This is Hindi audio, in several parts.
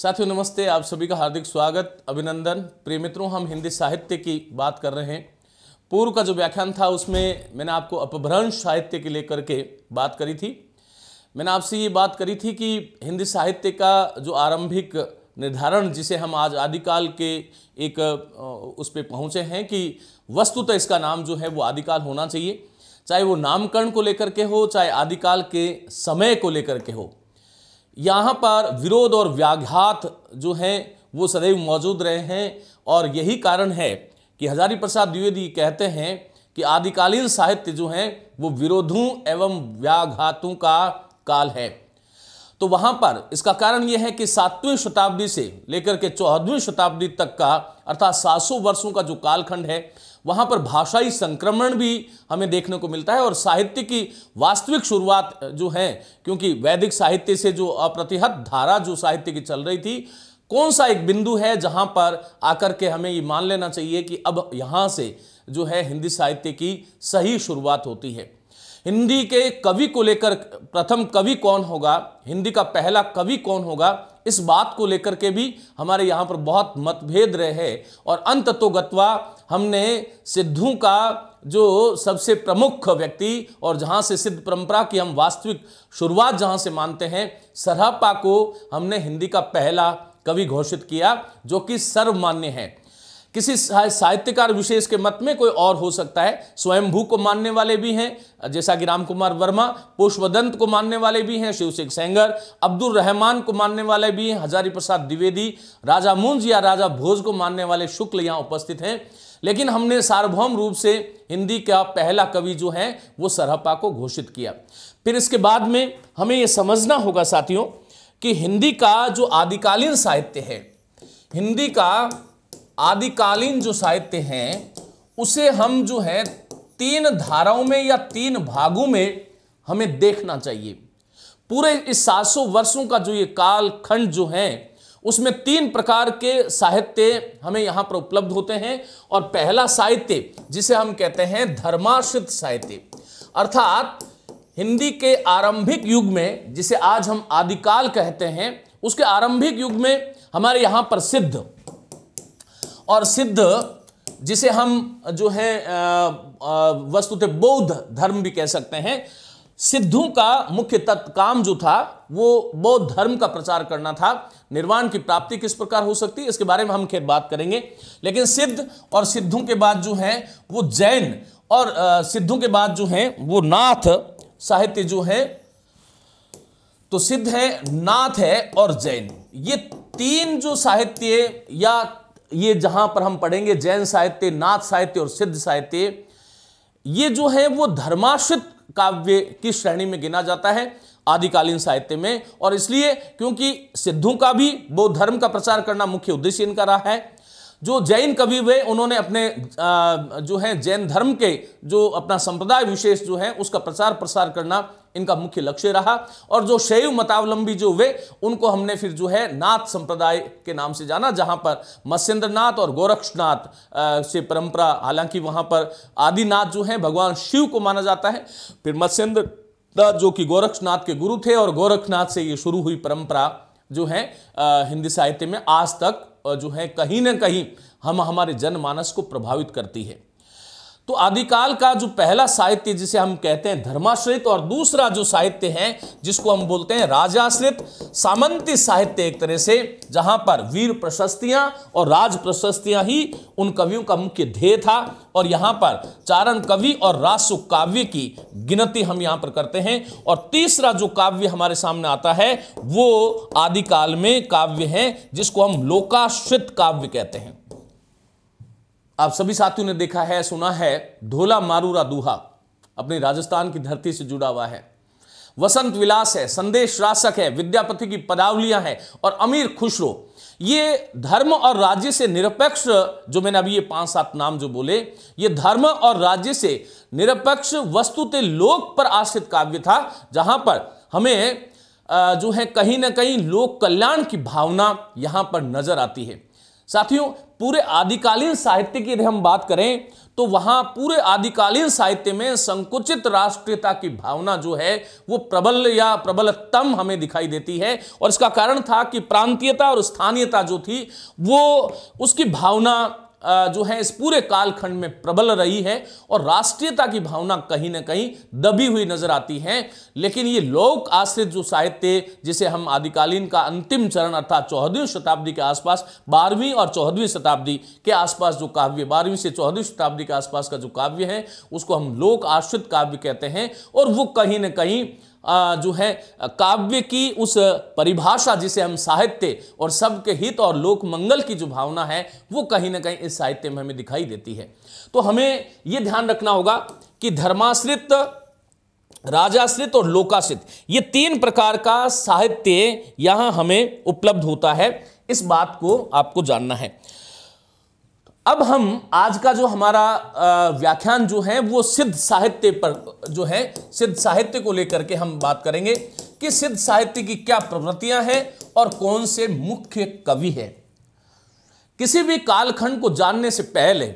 साथियों नमस्ते आप सभी का हार्दिक स्वागत अभिनंदन प्रिय मित्रों हम हिंदी साहित्य की बात कर रहे हैं पूर्व का जो व्याख्यान था उसमें मैंने आपको अपभ्रंश साहित्य के लेकर के बात करी थी मैंने आपसे ये बात करी थी कि हिंदी साहित्य का जो आरंभिक निर्धारण जिसे हम आज आदिकाल के एक उस पर पहुँचे हैं कि वस्तुतः इसका नाम जो है वो आदिकाल होना चाहिए चाहे वो नामकरण को लेकर के हो चाहे आदिकाल के समय को लेकर के हो यहाँ पर विरोध और व्याघात जो हैं वो सदैव मौजूद रहे हैं और यही कारण है कि हजारी प्रसाद द्विवेदी कहते हैं कि आदिकालीन साहित्य जो है वो विरोधों एवं व्याघातों का काल है तो वहाँ पर इसका कारण यह है कि सातवीं शताब्दी से लेकर के चौहदवीं शताब्दी तक का अर्थात सात वर्षों का जो कालखंड है वहाँ पर भाषाई संक्रमण भी हमें देखने को मिलता है और साहित्य की वास्तविक शुरुआत जो है क्योंकि वैदिक साहित्य से जो अप्रतिहत धारा जो साहित्य की चल रही थी कौन सा एक बिंदु है जहाँ पर आकर के हमें ये मान लेना चाहिए कि अब यहाँ से जो है हिंदी साहित्य की सही शुरुआत होती है हिंदी के कवि को लेकर प्रथम कवि कौन होगा हिंदी का पहला कवि कौन होगा इस बात को लेकर के भी हमारे यहाँ पर बहुत मतभेद रहे हैं और अंत तो गत्वा हमने सिद्धों का जो सबसे प्रमुख व्यक्ति और जहाँ से सिद्ध परंपरा की हम वास्तविक शुरुआत जहाँ से मानते हैं सरहपा को हमने हिंदी का पहला कवि घोषित किया जो कि सर्वमान्य है किसी साहित्यकार विशेष के मत में कोई और हो सकता है स्वयंभू को मानने वाले भी हैं जैसा कि राम कुमार वर्मा पुष्पदंत को मानने वाले भी हैं सिंह सेंगर अब्दुल रहमान को मानने वाले भी हैं हजारी प्रसाद द्विवेदी राजा मुंज या राजा भोज को मानने वाले शुक्ल यहाँ उपस्थित हैं लेकिन हमने सार्वभौम रूप से हिंदी का पहला कवि जो है वो सरहपा को घोषित किया फिर इसके बाद में हमें ये समझना होगा साथियों कि हिंदी का जो आदिकालीन साहित्य है हिंदी का आदिकालीन जो साहित्य है उसे हम जो है तीन धाराओं में या तीन भागों में हमें देखना चाहिए पूरे इस सात वर्षों का जो ये कालखंड जो है उसमें तीन प्रकार के साहित्य हमें यहां पर उपलब्ध होते हैं और पहला साहित्य जिसे हम कहते हैं धर्माश्रित साहित्य अर्थात हिंदी के आरंभिक युग में जिसे आज हम आदिकाल कहते हैं उसके आरंभिक युग में हमारे यहां पर सिद्ध और सिद्ध जिसे हम जो है वस्तुतः बौद्ध धर्म भी कह सकते हैं सिद्धों का मुख्य तत्काम जो था वो बौद्ध धर्म का प्रचार करना था निर्वाण की प्राप्ति किस प्रकार हो सकती है इसके बारे में हम खेल बात करेंगे लेकिन सिद्ध और सिद्धों के बाद जो है वो जैन और सिद्धों के बाद जो है वो नाथ साहित्य जो है तो सिद्ध है नाथ है और जैन ये तीन जो साहित्य या ये जहां पर हम पढ़ेंगे जैन साहित्य नाथ साहित्य और सिद्ध साहित्य ये जो है वो धर्माश्रित काव्य की श्रेणी में गिना जाता है आदिकालीन साहित्य में और इसलिए क्योंकि सिद्धों का भी बौद्ध धर्म का प्रचार करना मुख्य उद्देश्य इनका रहा है जो जैन कवि हुए उन्होंने अपने जो है जैन धर्म के जो अपना संप्रदाय विशेष जो है उसका प्रचार प्रसार करना इनका मुख्य लक्ष्य रहा और जो शैव मतावलंबी जो हुए उनको हमने फिर जो है नाथ संप्रदाय के नाम से जाना जहाँ पर मत्स्येंद्र नाथ और गोरक्षनाथ से परंपरा हालांकि वहां पर आदिनाथ जो है भगवान शिव को माना जाता है फिर मत्स्यन्द्र जो कि गोरखनाथ के गुरु थे और गोरखनाथ से ये शुरू हुई परंपरा जो है हिंदी साहित्य में आज तक जो है कहीं ना कहीं हम हमारे जनमानस को प्रभावित करती है तो आदिकाल का जो पहला साहित्य जिसे हम कहते हैं धर्माश्रित और दूसरा जो साहित्य है जिसको हम बोलते हैं राजाश्रित सामंती साहित्य एक तरह से जहां पर वीर प्रशस्तियां और राज प्रशस्तियां ही उन कवियों का मुख्य ध्येय था और यहां पर चारण कवि और रासु काव्य की गिनती हम यहां पर करते हैं और तीसरा जो काव्य हमारे सामने आता है वो आदिकाल में काव्य है जिसको हम लोकाश्रित काव्य कहते हैं आप सभी साथियों ने देखा है सुना है धोला मारूरा दूहा अपने राजस्थान की धरती से जुड़ा हुआ है वसंत विलास है संदेश राशक है विद्यापति की पदावलियां हैं और अमीर खुशरो ये धर्म और राज्य से निरपेक्ष जो मैंने अभी ये पांच सात नाम जो बोले ये धर्म और राज्य से निरपेक्ष वस्तुते लोक पर आश्रित काव्य था जहां पर हमें जो है कहीं ना कहीं लोक कल्याण की भावना यहां पर नजर आती है साथियों पूरे आदिकालीन साहित्य की यदि हम बात करें तो वहां पूरे आदिकालीन साहित्य में संकुचित राष्ट्रीयता की भावना जो है वो प्रबल या प्रबलतम हमें दिखाई देती है और इसका कारण था कि प्रांतीयता और स्थानीयता जो थी वो उसकी भावना जो है इस पूरे कालखंड में प्रबल रही है और राष्ट्रीयता की भावना कहीं ना कहीं दबी हुई नजर आती है लेकिन ये लोक आश्रित जो साहित्य जिसे हम आदिकालीन का अंतिम चरण अर्थात चौदहवीं शताब्दी के आसपास बारहवीं और चौदहवीं शताब्दी के आसपास जो काव्य बारहवीं से चौदहवीं शताब्दी के आसपास का जो काव्य है उसको हम लोक आश्रित काव्य कहते हैं और वो कहीं ना कहीं जो है काव्य की उस परिभाषा जिसे हम साहित्य और सबके हित और लोक मंगल की जो भावना है वो कहीं ना कहीं इस साहित्य में हमें दिखाई देती है तो हमें ये ध्यान रखना होगा कि धर्माश्रित राजाश्रित और लोकाश्रित ये तीन प्रकार का साहित्य यहाँ हमें उपलब्ध होता है इस बात को आपको जानना है अब हम आज का जो हमारा व्याख्यान जो है वो सिद्ध साहित्य पर जो है सिद्ध साहित्य को लेकर के हम बात करेंगे कि सिद्ध साहित्य की क्या प्रवृत्तियां हैं और कौन से मुख्य कवि हैं किसी भी कालखंड को जानने से पहले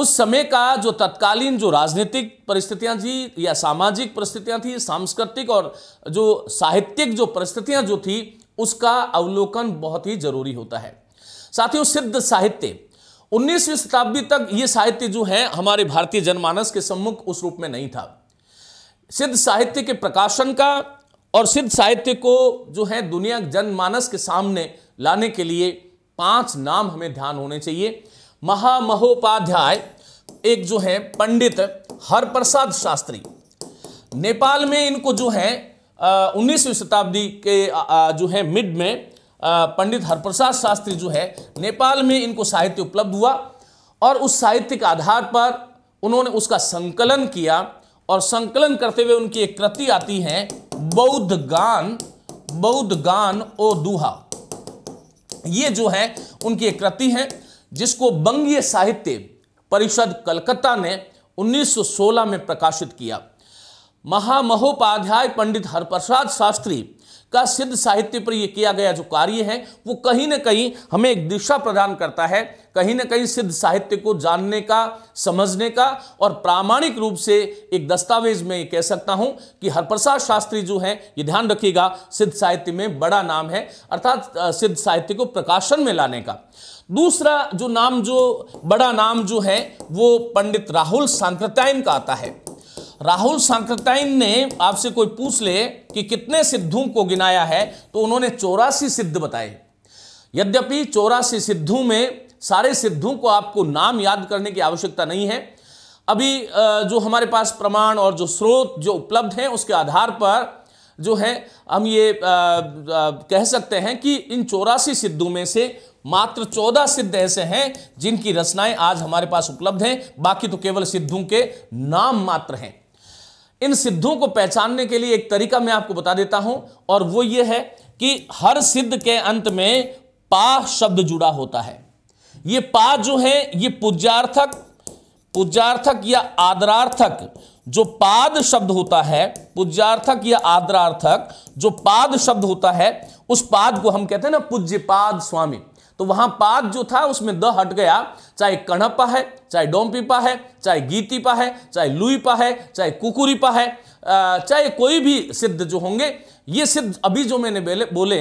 उस समय का जो तत्कालीन जो राजनीतिक परिस्थितियां थी या सामाजिक परिस्थितियां थी सांस्कृतिक और जो साहित्यिक जो परिस्थितियां जो थी उसका अवलोकन बहुत ही जरूरी होता है साथियों सिद्ध साहित्य 19वीं शताब्दी तक ये साहित्य जो है हमारे भारतीय जनमानस के सम्मुख उस रूप में नहीं था सिद्ध साहित्य के प्रकाशन का और सिद्ध साहित्य को जो है दुनिया जनमानस के सामने लाने के लिए पांच नाम हमें ध्यान होने चाहिए महामहोपाध्याय एक जो है पंडित हरप्रसाद शास्त्री नेपाल में इनको जो है उन्नीसवीं शताब्दी के आ, जो है मिड में पंडित हरप्रसाद शास्त्री जो है नेपाल में इनको साहित्य उपलब्ध हुआ और उस साहित्य के आधार पर उन्होंने उसका संकलन किया और संकलन करते हुए उनकी एक कृति आती है बौद्ध गान बौद्ध गान ओ दुहा ये जो है उनकी एक कृति है जिसको बंगीय साहित्य परिषद कलकत्ता ने 1916 में प्रकाशित किया महामहोपाध्याय पंडित हरप्रसाद शास्त्री का सिद्ध साहित्य पर यह किया गया जो कार्य है वो कहीं ना कहीं हमें एक दिशा प्रदान करता है कहीं ना कहीं सिद्ध साहित्य को जानने का समझने का और प्रामाणिक रूप से एक दस्तावेज में कह सकता हूं कि हरप्रसाद शास्त्री जो है ये ध्यान रखिएगा सिद्ध साहित्य में बड़ा नाम है अर्थात सिद्ध साहित्य को प्रकाशन में लाने का दूसरा जो नाम जो बड़ा नाम जो है वो पंडित राहुल सांकृत्यायन का आता है राहुल सांकटाइन ने आपसे कोई पूछ ले कि कितने सिद्धों को गिनाया है तो उन्होंने चौरासी सिद्ध बताए यद्यपि चौरासी सिद्धों में सारे सिद्धों को आपको नाम याद करने की आवश्यकता नहीं है अभी जो हमारे पास प्रमाण और जो स्रोत जो उपलब्ध हैं उसके आधार पर जो है हम ये कह सकते हैं कि इन चौरासी सिद्धों में से मात्र चौदह सिद्ध ऐसे हैं जिनकी रचनाएं आज हमारे पास उपलब्ध हैं बाकी तो केवल सिद्धों के नाम मात्र हैं इन सिद्धों को पहचानने के लिए एक तरीका मैं आपको बता देता हूं और वो ये है कि हर सिद्ध के अंत में पा शब्द जुड़ा होता है ये पा जो है ये पूज्यार्थक पूज्यार्थक या आदरार्थक जो पाद शब्द होता है पूज्यार्थक या आदरार्थक जो पाद शब्द होता है उस पाद को हम कहते हैं ना पूज्यपाद स्वामी तो वहां पाक जो था उसमें द हट गया चाहे कणप्पा है चाहे डोमपिपा है चाहे गीतिपा है चाहे लुईपा है चाहे कुकुरीपा है चाहे कोई भी सिद्ध जो होंगे ये सिद्ध अभी जो मैंने बोले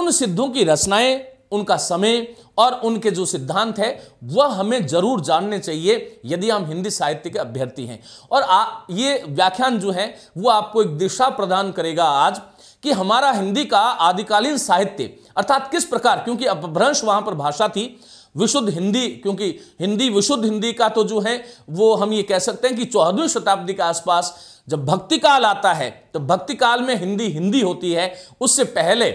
उन सिद्धों की रचनाएं उनका समय और उनके जो सिद्धांत है वह हमें जरूर जानने चाहिए यदि हम हिंदी साहित्य के अभ्यर्थी हैं और आ, ये व्याख्यान जो है वो आपको एक दिशा प्रदान करेगा आज कि हमारा हिंदी का आदिकालीन साहित्य अर्थात किस प्रकार क्योंकि अपभ्रंश वहां पर भाषा थी विशुद्ध हिंदी क्योंकि हिंदी विशुद्ध हिंदी का तो जो है वो हम ये कह सकते हैं कि चौदहवीं शताब्दी के आसपास जब भक्ति काल आता है तो भक्ति काल में हिंदी हिंदी होती है उससे पहले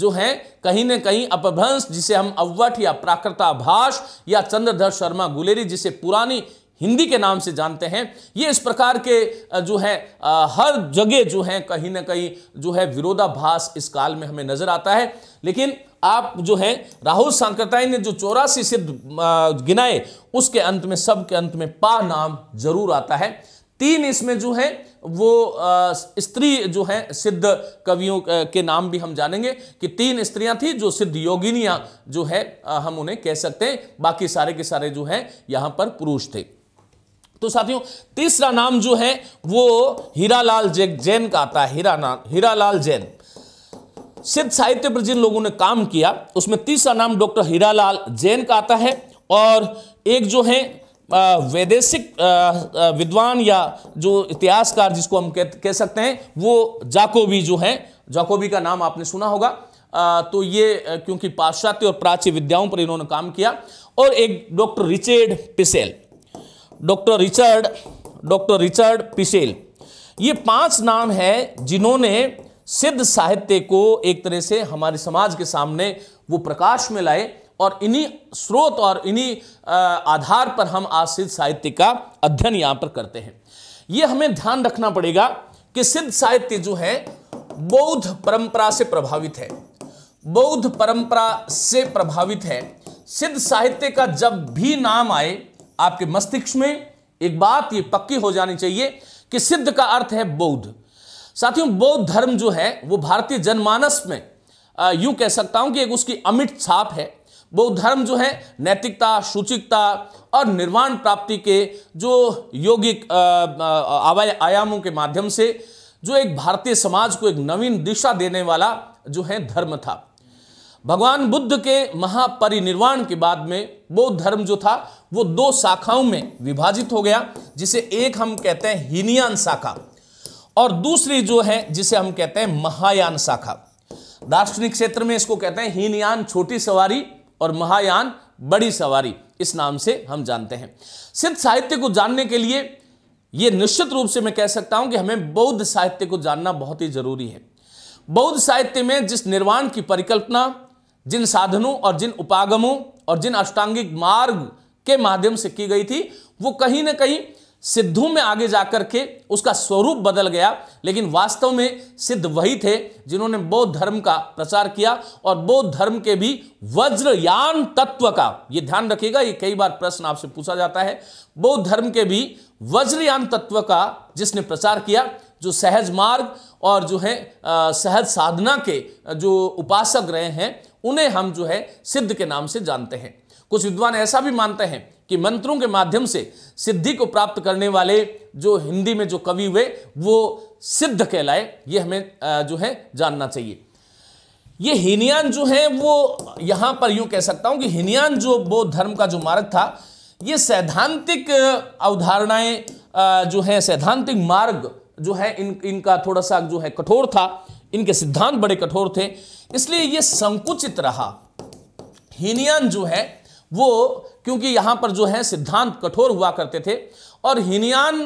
जो है कहीं ना कहीं अपभ्रंश जिसे हम अव्वट या प्राकृता भाष या चंद्रधर शर्मा गुलेरी जिसे पुरानी हिंदी के नाम से जानते हैं ये इस प्रकार के जो है हर जगह जो है कहीं ना कहीं जो है विरोधाभास इस काल में हमें नजर आता है लेकिन आप जो है राहुल सांकताई ने जो चौरासी सिद्ध गिनाए उसके अंत में सब के अंत में पा नाम जरूर आता है तीन इसमें जो है वो स्त्री जो है सिद्ध कवियों के नाम भी हम जानेंगे कि तीन स्त्रियां थी जो सिद्ध योगिनियां जो है हम उन्हें कह सकते हैं बाकी सारे के सारे जो है यहाँ पर पुरुष थे तो साथियों तीसरा नाम जो है वो हीरालाल जैन का आता है हीरा नाम हीरालाल जैन सिद्ध साहित्य पर जिन लोगों ने काम किया उसमें तीसरा नाम डॉक्टर हीरालाल जैन का आता है और एक जो है वैदेशिक विद्वान या जो इतिहासकार जिसको हम कह, कह सकते हैं वो जाकोबी जो है जाकोबी का नाम आपने सुना होगा आ, तो ये क्योंकि पाश्चात्य और प्राची विद्याओं पर इन्होंने काम किया और एक doctor Richard Pischel doctor Richard doctor Richard Pischel ये पांच नाम हैं जिन्होंने सिद्ध साहित्य को एक तरह से हमारे समाज के सामने वो प्रकाश में लाए और इन्हीं स्रोत और इन्हीं आधार पर हम आज सिद्ध साहित्य का अध्ययन यहाँ पर करते हैं ये हमें ध्यान रखना पड़ेगा कि सिद्ध साहित्य जो है बौद्ध परंपरा से प्रभावित है बौद्ध परंपरा से प्रभावित है सिद्ध साहित्य का जब भी नाम आए आपके मस्तिष्क में एक बात ये पक्की हो जानी चाहिए कि सिद्ध का अर्थ है बौद्ध साथियों बौद्ध धर्म जो है वो भारतीय जनमानस में यूं कह सकता हूं कि एक उसकी अमिट छाप है बौद्ध धर्म जो है नैतिकता शुचिकता और निर्वाण प्राप्ति के जो यौगिक आयामों के माध्यम से जो एक भारतीय समाज को एक नवीन दिशा देने वाला जो है धर्म था भगवान बुद्ध के महापरिनिर्वाण के बाद में बौद्ध धर्म जो था वो दो शाखाओं में विभाजित हो गया जिसे एक हम कहते हैं हीनयान शाखा और दूसरी जो है जिसे हम कहते हैं महायान शाखा दार्शनिक क्षेत्र में इसको कहते हैं हीनयान छोटी सवारी और महायान बड़ी सवारी इस नाम से हम जानते हैं सिद्ध साहित्य को जानने के लिए ये निश्चित रूप से मैं कह सकता हूं कि हमें बौद्ध साहित्य को जानना बहुत ही जरूरी है बौद्ध साहित्य में जिस निर्वाण की परिकल्पना जिन साधनों और जिन उपागमों और जिन अष्टांगिक मार्ग के माध्यम से की गई थी वो कहीं ना कहीं सिद्धों में आगे जाकर के उसका स्वरूप बदल गया लेकिन वास्तव में सिद्ध वही थे जिन्होंने बौद्ध धर्म का प्रचार किया और बौद्ध धर्म के भी वज्रयान तत्व का ये ध्यान रखिएगा ये कई बार प्रश्न आपसे पूछा जाता है बौद्ध धर्म के भी वज्रयान तत्व का जिसने प्रचार किया जो सहज मार्ग और जो है सहज साधना के जो उपासक रहे हैं उन्हें हम जो है सिद्ध के नाम से जानते हैं कुछ विद्वान ऐसा भी मानते हैं कि मंत्रों के माध्यम से सिद्धि को प्राप्त करने वाले जो हिंदी में जो कवि हुए वो सिद्ध कहलाए ये हमें जो है जानना चाहिए ये हिनियान जो है वो यहां पर यूं कह सकता हूं कि हिनियान जो बौद्ध धर्म का जो मार्ग था ये सैद्धांतिक अवधारणाएं जो है सैद्धांतिक मार्ग जो है इन इनका थोड़ा सा जो है कठोर था इनके सिद्धांत बड़े कठोर थे इसलिए ये संकुचित रहा हीनियन जो है वो क्योंकि यहाँ पर जो है सिद्धांत कठोर हुआ करते थे और हीनियान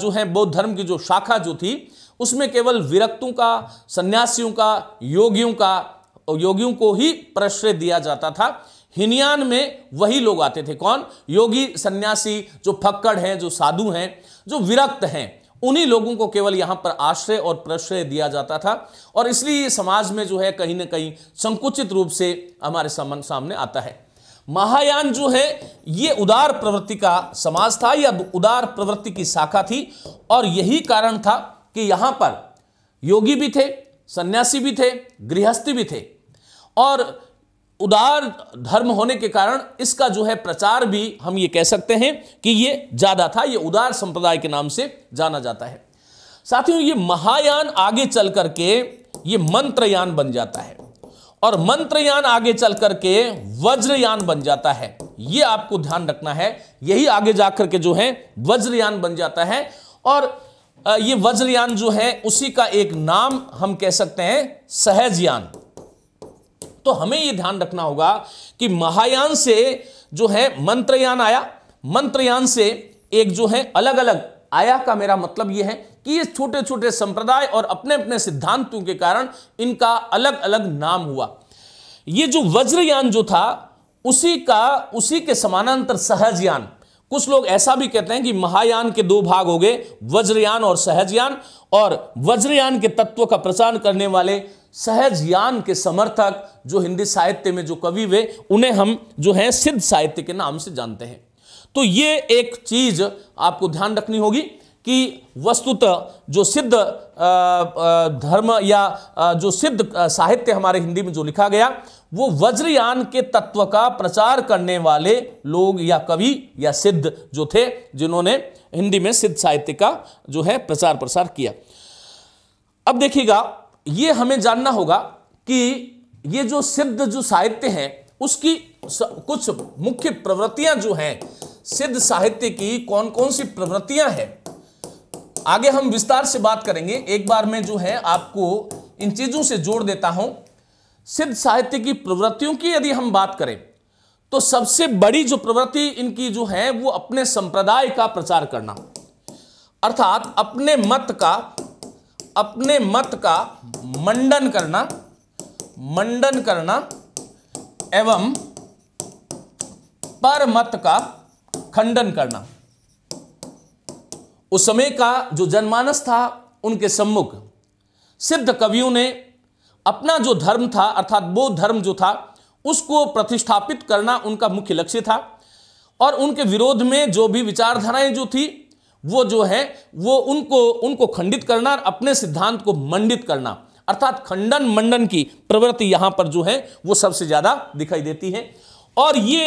जो है बौद्ध धर्म की जो शाखा जो थी उसमें केवल विरक्तों का सन्यासियों का योगियों का योगियों को ही प्रश्रय दिया जाता था हिनियान में वही लोग आते थे कौन योगी सन्यासी जो फक्कड़ हैं जो साधु हैं जो विरक्त हैं उन्हीं लोगों को केवल यहां पर आश्रय और प्रश्रय दिया जाता था और इसलिए समाज में जो है कहीं ना कहीं संकुचित रूप से हमारे सामने आता है महायान जो है ये उदार प्रवृत्ति का समाज था या उदार प्रवृत्ति की शाखा थी और यही कारण था कि यहां पर योगी भी थे सन्यासी भी थे गृहस्थी भी थे और उदार धर्म होने के कारण इसका जो है प्रचार भी हम ये कह सकते हैं कि ये ज़्यादा था ये उदार संप्रदाय के नाम से जाना जाता है साथियों ये महायान आगे चल करके ये मंत्रयान बन जाता है और मंत्रयान आगे चल करके वज्रयान बन जाता है ये आपको ध्यान रखना है यही आगे जाकर के जो है वज्रयान बन जाता है और ये वज्रयान जो है उसी का एक नाम हम कह सकते हैं सहजयान तो हमें यह ध्यान रखना होगा कि महायान से जो है मंत्रयान आया मंत्रयान से एक जो है अलग अलग आया का मेरा मतलब यह है कि ये छोटे छोटे संप्रदाय और अपने अपने सिद्धांतों के कारण इनका अलग अलग नाम हुआ ये जो वज्रयान जो था उसी का उसी के समानांतर सहजयान कुछ लोग ऐसा भी कहते हैं कि महायान के दो भाग हो गए वज्रयान और सहजयान और वज्रयान के तत्व का प्रचार करने वाले सहजयान के समर्थक जो हिंदी साहित्य में जो कवि हुए उन्हें हम जो हैं सिद्ध साहित्य के नाम से जानते हैं तो ये एक चीज आपको ध्यान रखनी होगी कि वस्तुतः जो सिद्ध धर्म या जो सिद्ध साहित्य हमारे हिंदी में जो लिखा गया वो वज्रयान के तत्व का प्रचार करने वाले लोग या कवि या सिद्ध जो थे जिन्होंने हिंदी में सिद्ध साहित्य का जो है प्रचार प्रसार किया अब देखिएगा ये हमें जानना होगा कि ये जो सिद्ध जो साहित्य है उसकी कुछ मुख्य प्रवृत्तियां जो हैं सिद्ध साहित्य की कौन कौन सी प्रवृत्तियां हैं आगे हम विस्तार से बात करेंगे एक बार में जो है आपको इन चीज़ों से जोड़ देता हूं सिद्ध साहित्य की प्रवृत्तियों की यदि हम बात करें तो सबसे बड़ी जो प्रवृत्ति इनकी जो है वो अपने संप्रदाय का प्रचार करना अर्थात अपने मत का अपने मत का मंडन करना मंडन करना एवं पर मत का खंडन करना उस समय का जो जनमानस था उनके सम्मुख सिद्ध कवियों ने अपना जो धर्म था अर्थात बौद्ध धर्म जो था उसको प्रतिष्ठापित करना उनका मुख्य लक्ष्य था और उनके विरोध में जो भी विचारधाराएं जो थी वो जो है वो उनको उनको खंडित करना और अपने सिद्धांत को मंडित करना अर्थात खंडन मंडन की प्रवृत्ति यहां पर जो है वो सबसे ज्यादा दिखाई देती है और ये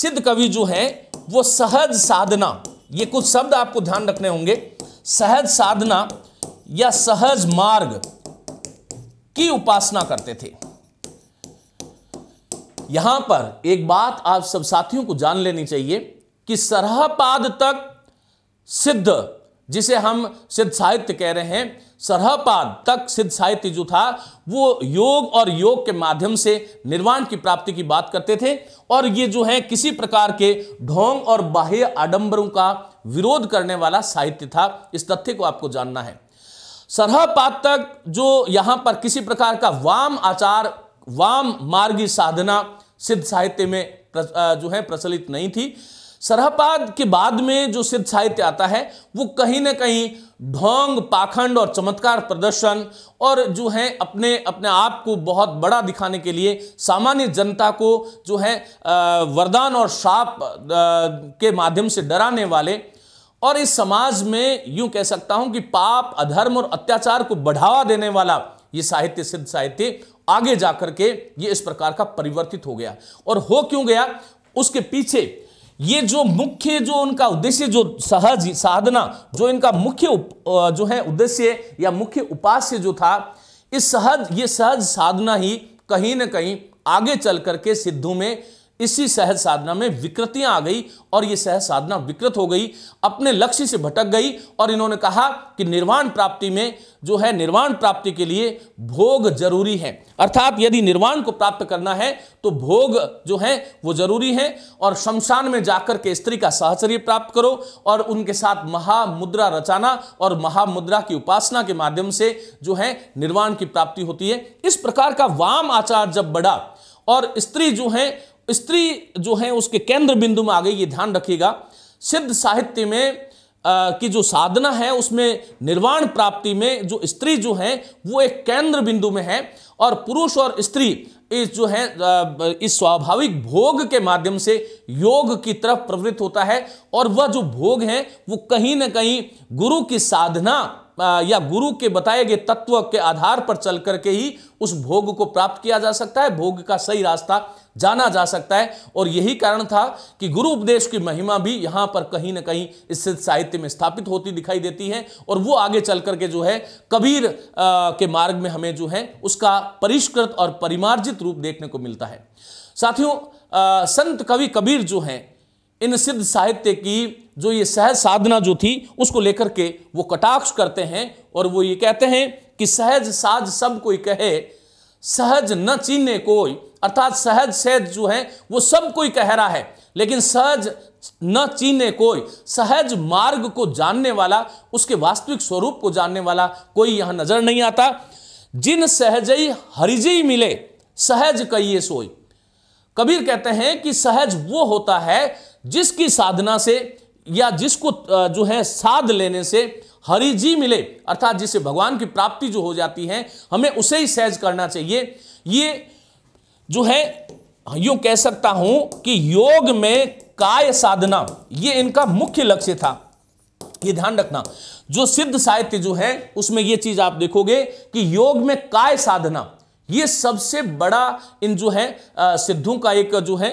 सिद्ध कवि जो है वो सहज साधना ये कुछ शब्द आपको ध्यान रखने होंगे सहज साधना या सहज मार्ग की उपासना करते थे यहां पर एक बात आप सब साथियों को जान लेनी चाहिए कि सरहपाद तक सिद्ध जिसे हम सिद्ध साहित्य कह रहे हैं सरहपाद तक सिद्ध साहित्य जो था वो योग और योग के माध्यम से निर्वाण की प्राप्ति की बात करते थे और ये जो है किसी प्रकार के ढोंग और बाह्य आडंबरों का विरोध करने वाला साहित्य था इस तथ्य को आपको जानना है सरह तक जो यहां पर किसी प्रकार का वाम आचार वाम मार्गी साधना सिद्ध साहित्य में जो है प्रचलित नहीं थी सरहपाद के बाद में जो सिद्ध साहित्य आता है वो कहीं ना कहीं ढोंग पाखंड और चमत्कार प्रदर्शन और जो है अपने अपने आप को बहुत बड़ा दिखाने के लिए सामान्य जनता को जो है वरदान और शाप के माध्यम से डराने वाले और इस समाज में यूं कह सकता हूं कि पाप अधर्म और अत्याचार को बढ़ावा देने वाला ये साहित्य सिद्ध साहित्य आगे जाकर के ये इस प्रकार का परिवर्तित हो गया और हो क्यों गया उसके पीछे ये जो मुख्य जो उनका उद्देश्य जो सहज साधना जो इनका मुख्य जो है उद्देश्य या मुख्य उपास्य जो था इस सहज ये सहज साधना ही कहीं ना कहीं आगे चल करके सिद्धू में इसी सहज साधना में विकृतियां आ गई और यह सहज साधना विकृत हो गई अपने लक्ष्य से भटक गई और इन्होंने कहा कि निर्वाण प्राप्ति में जो है निर्वाण प्राप्ति के लिए भोग जरूरी है अर्थात यदि निर्वाण को प्राप्त करना है तो भोग जो है वो जरूरी है और शमशान में जाकर के स्त्री का साहचर्य प्राप्त करो और उनके साथ महामुद्रा रचाना और महामुद्रा की उपासना के माध्यम से जो है निर्वाण की प्राप्ति होती है इस प्रकार का वाम आचार जब बढ़ा और स्त्री जो है स्त्री जो है उसके केंद्र बिंदु में आ गई ये ध्यान रखिएगा सिद्ध साहित्य में आ, की जो साधना है उसमें निर्वाण प्राप्ति में जो स्त्री जो है वो एक केंद्र बिंदु में है और पुरुष और स्त्री इस जो है इस स्वाभाविक भोग के माध्यम से योग की तरफ प्रवृत्त होता है और वह जो भोग है वो कहीं ना कहीं गुरु की साधना या गुरु के बताए गए तत्व के आधार पर चल करके ही उस भोग को प्राप्त किया जा सकता है भोग का सही रास्ता जाना जा सकता है और यही कारण था कि गुरु उपदेश की महिमा भी यहाँ पर कहीं ना कहीं इस साहित्य में स्थापित होती दिखाई देती है और वो आगे चल करके जो है कबीर के मार्ग में हमें जो है उसका परिष्कृत और परिमार्जित रूप देखने को मिलता है साथियों संत कवि कबीर जो हैं इन सिद्ध साहित्य की जो ये सहज साधना जो थी उसको लेकर के वो कटाक्ष करते हैं और वो ये कहते हैं कि सहज साज सब कोई कहे सहज न चीने कोई अर्थात सहज सहज जो है वो सब कोई कह रहा है लेकिन सहज न चीने कोई सहज मार्ग को जानने वाला उसके वास्तविक स्वरूप को जानने वाला कोई यहां नजर नहीं आता जिन सहजई हरिजई मिले सहज कहिए सोई कबीर कहते हैं कि सहज वो होता है जिसकी साधना से या जिसको जो है साध लेने से हरि जी मिले अर्थात जिसे भगवान की प्राप्ति जो हो जाती है हमें उसे ही सहज करना चाहिए ये जो है यूं कह सकता हूं कि योग में काय साधना ये इनका मुख्य लक्ष्य था ये ध्यान रखना जो सिद्ध साहित्य जो है उसमें ये चीज आप देखोगे कि योग में काय साधना ये सबसे बड़ा इन जो है सिद्धों का एक जो है